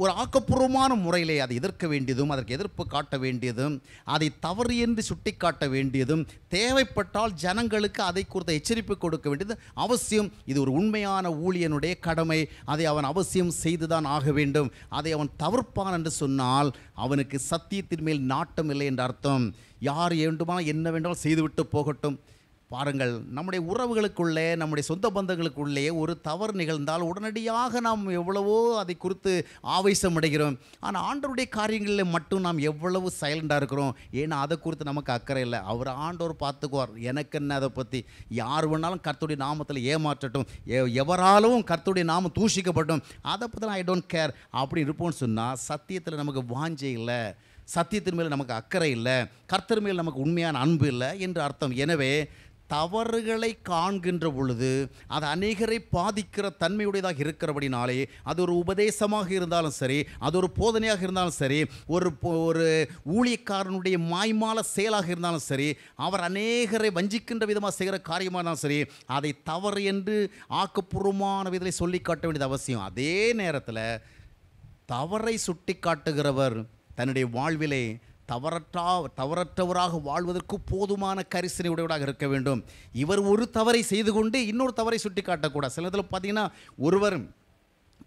ஒரு ஆக்கப்பூர்வமான முறையிலே அதை எதிர்க்க வேண்டியதும் அதற்கு எதிர்ப்பு காட்ட வேண்டியதும் அதை தவறு என்று சுட்டி காட்ட வேண்டியதும் தேவைப்பட்டால் ஜனங்களுக்கு அதை குறித்த எச்சரிப்பு கொடுக்க வேண்டியது அவசியம் இது ஒரு உண்மையான ஊழியனுடைய கடமை அதை அவன் அவசியம் செய்துதான் ஆக வேண்டும் அதை அவன் தவிர்ப்பான் என்று சொன்னால் அவனுக்கு சத்தியத்தின் மேல் நாட்டம் இல்லை என்ற அர்த்தம் யார் வேண்டுமானால் என்ன வேண்டுமானால் செய்துவிட்டு போகட்டும் பாருங்கள் நம்முடைய உறவுகளுக்குள்ளே நம்முடைய சொந்த பந்தங்களுக்குள்ளே ஒரு தவறு நிகழ்ந்தால் உடனடியாக நாம் எவ்வளவோ அதை குறித்து ஆவேசம் அடைகிறோம் ஆனால் ஆண்டோருடைய காரியங்களில் மட்டும் நாம் எவ்வளவு சைலண்டாக இருக்கிறோம் ஏன்னா அதை குறித்து நமக்கு அக்கறை இல்லை அவர் ஆண்டோர் பார்த்துக்குவார் எனக்கு என்ன அதை பற்றி யார் வேணாலும் கர்த்துடைய நாமத்தில் ஏமாற்றட்டும் எவராலும் கர்த்துடைய நாமம் தூஷிக்கப்பட்டும் அதை பற்றி நான் ஐ டோன்ட் கேர் அப்படி இருப்போம்னு சொன்னால் சத்தியத்தில் நமக்கு வாஞ்சே இல்லை சத்தியத்தின் மேலே நமக்கு அக்கறை இல்லை கர்த்தர் மேல் நமக்கு உண்மையான அன்பு இல்லை என்று அர்த்தம் எனவே தவறுகளை காண்கின்ற பொழுது அது அநேகரை பாதிக்கிற தன்மையுடையதாக இருக்கிறபடினாலே அது ஒரு உபதேசமாக இருந்தாலும் சரி அது ஒரு போதனையாக இருந்தாலும் சரி ஒரு ஒரு ஊழியக்காரனுடைய மாய்மால செயலாக இருந்தாலும் சரி அவர் அநேகரை வஞ்சிக்கின்ற விதமாக செய்கிற காரியமாக இருந்தாலும் சரி அதை தவறு என்று ஆக்கப்பூர்வமான விதத்தை சொல்லி காட்ட வேண்டியது அவசியம் அதே நேரத்தில் தவறை சுட்டி காட்டுகிறவர் தன்னுடைய வாழ்விலே தவறற்றா தவறற்றவராக வாழ்வதற்கு போதுமான கரிசனை உடையவராக இருக்க வேண்டும் இவர் ஒரு தவறை செய்து கொண்டு இன்னொரு தவறை சுட்டி காட்டக்கூடாது சில இதில் பார்த்தீங்கன்னா ஒருவர்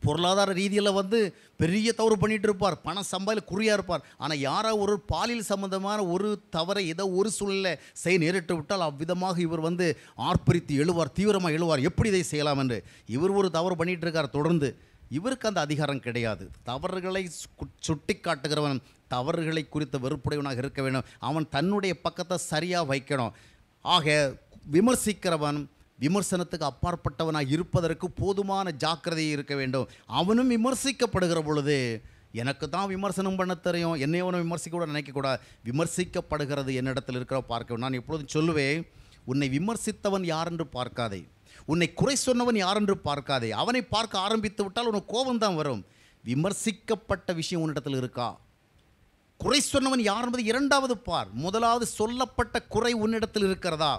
பொருளாதார ரீதியில் வந்து பெரிய தவறு பண்ணிகிட்டு இருப்பார் பணம் சம்பாதி குறியாக இருப்பார் ஆனால் யாரோ ஒரு பாலியல் சம்பந்தமான ஒரு தவறை ஏதோ ஒரு சூழ்நிலை செய்ய நேரிட்டு விட்டால் அவ்விதமாக இவர் வந்து ஆர்ப்பரித்து எழுவார் தீவிரமாக எழுவார் எப்படி இதை செய்யலாம் என்று இவர் ஒரு தவறு பண்ணிகிட்டு இருக்கார் தொடர்ந்து இவருக்கு அந்த அதிகாரம் கிடையாது தவறுகளை சுட்டி காட்டுகிறவன் தவறுகளை குறித்த வெறுப்புடையவனாக இருக்க வேண்டும் அவன் தன்னுடைய பக்கத்தை சரியாக வைக்கணும் ஆக விமர்சிக்கிறவன் விமர்சனத்துக்கு அப்பாற்பட்டவனாக இருப்பதற்கு போதுமான ஜாக்கிரதை இருக்க வேண்டும் அவனும் விமர்சிக்கப்படுகிற பொழுது எனக்கு தான் விமர்சனம் பண்ண தெரியும் என்னை அவனை விமர்சிக்க கூட நினைக்கக்கூடாது விமர்சிக்கப்படுகிறது என்னிடத்தில் இருக்கிற பார்க்க நான் எப்பொழுதும் சொல்லுவேன் உன்னை விமர்சித்தவன் யாரென்று பார்க்காதே உன்னை குறை சொன்னவன் யாரென்று பார்க்காதே அவனை பார்க்க ஆரம்பித்து விட்டால் உனக்கு கோபம் தான் வரும் விமர்சிக்கப்பட்ட விஷயம் உன்னிடத்தில் இருக்கா குறை சொன்னவன் யார் என்பது இரண்டாவது பார் முதலாவது சொல்லப்பட்ட குறை உன்னிடத்தில் இருக்கிறதா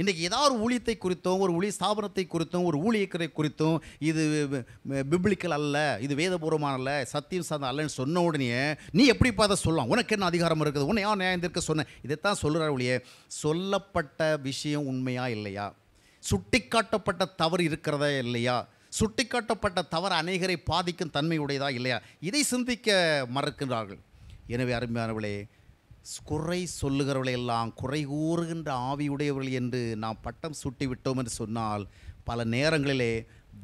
இன்றைக்கி ஏதாவது ஒரு ஊழியத்தை குறித்தும் ஒரு ஊழிய ஸ்தாபனத்தை குறித்தும் ஒரு ஊழியக்கரை குறித்தும் இது பிப்ளிக்கல் அல்ல இது வேதபூர்வமான அல்ல சத்தியம் சார்ந்த அல்லன்னு சொன்ன உடனே நீ எப்படி பார்த்த சொல்லலாம் உனக்கு என்ன அதிகாரம் இருக்குது உன்னை யார் நியாயம் இருக்க சொன்னேன் இதைத்தான் சொல்கிறார் ஒழிய சொல்லப்பட்ட விஷயம் உண்மையா இல்லையா சுட்டிக்காட்டப்பட்ட தவறு இருக்கிறதா இல்லையா சுட்டிக்காட்டப்பட்ட தவறு அநேகரை பாதிக்கும் தன்மையுடையதா இல்லையா இதை சிந்திக்க மறுக்கிறார்கள் எனவே அருமையானவர்களே குறை சொல்லுகிறவர்களை எல்லாம் குறை கூறுகின்ற ஆவியுடையவர்கள் என்று நாம் பட்டம் சுட்டிவிட்டோம் என்று சொன்னால் பல நேரங்களிலே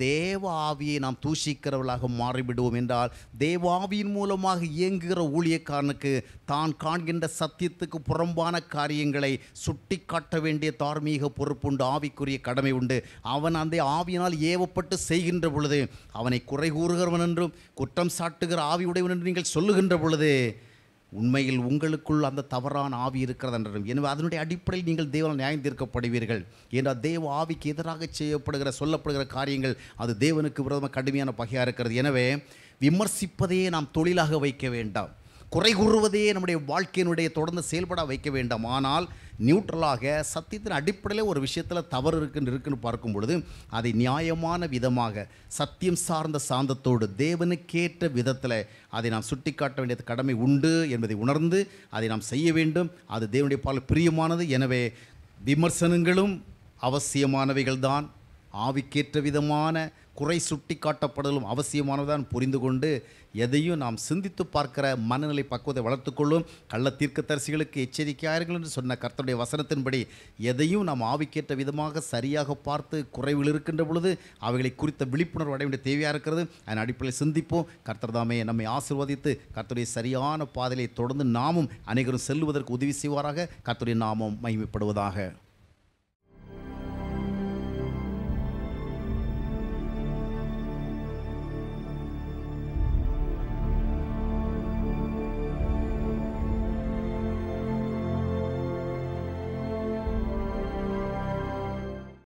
தேவ ஆவியை நாம் தூஷிக்கிறவர்களாக மாறிவிடுவோம் என்றால் தேவாவியின் மூலமாக இயங்குகிற ஊழியக்காரனுக்கு தான் காண்கின்ற சத்தியத்துக்கு புறம்பான காரியங்களை சுட்டி காட்ட வேண்டிய தார்மீக பொறுப்புண்டு ஆவிக்குரிய கடமை உண்டு அவன் அந்த ஆவியினால் ஏவப்பட்டு செய்கின்ற பொழுது அவனை குறை கூறுகிறவன் என்றும் குற்றம் சாட்டுகிற ஆவியுடையவன் என்று நீங்கள் சொல்லுகின்ற பொழுது உண்மையில் உங்களுக்குள் அந்த தவறான ஆவி இருக்கிறது என்றும் எனவே அதனுடைய அடிப்படையில் நீங்கள் தேவனால் நியாயம் தீர்க்கப்படுவீர்கள் என்றால் தேவ ஆவிக்கு எதிராக செய்யப்படுகிற சொல்லப்படுகிற காரியங்கள் அது தேவனுக்கு விரோதமாக கடுமையான பகையாக இருக்கிறது எனவே விமர்சிப்பதையே நாம் தொழிலாக வைக்க வேண்டாம் குறை கூறுவதே நம்முடைய வாழ்க்கையினுடைய தொடர்ந்து செயல்பட வைக்க வேண்டும் ஆனால் நியூட்ரலாக சத்தியத்தின் அடிப்படையில் ஒரு விஷயத்தில் தவறு இருக்குன்னு இருக்குன்னு பார்க்கும் பொழுது அதை நியாயமான விதமாக சத்தியம் சார்ந்த சாந்தத்தோடு தேவனுக்கேற்ற விதத்தில் அதை நாம் சுட்டிக்காட்ட வேண்டிய கடமை உண்டு என்பதை உணர்ந்து அதை நாம் செய்ய வேண்டும் அது தேவனுடைய பால் பிரியமானது எனவே விமர்சனங்களும் அவசியமானவைகள்தான் ஆவிக்கேற்ற விதமான குறை சுட்டி காட்டப்படுதலும் அவசியமானதான் புரிந்து கொண்டு எதையும் நாம் சிந்தித்து பார்க்கிற மனநிலை பக்குவத்தை வளர்த்துக்கொள்ளும் கள்ள தரிசிகளுக்கு எச்சரிக்கையாயிருங்கள் என்று சொன்ன கர்த்தருடைய வசனத்தின்படி எதையும் நாம் ஆவிக்கேற்ற விதமாக சரியாக பார்த்து குறைவில் இருக்கின்ற பொழுது அவைகளை குறித்த விழிப்புணர்வு அடைய வேண்டிய தேவையாக இருக்கிறது அதன் அடிப்படையில் சிந்திப்போம் கர்த்தர் தாமே நம்மை ஆசிர்வதித்து கர்த்தருடைய சரியான பாதையை தொடர்ந்து நாமும் அனைவரும் செல்வதற்கு உதவி செய்வாராக கர்த்தருடைய நாமம் மகிமைப்படுவதாக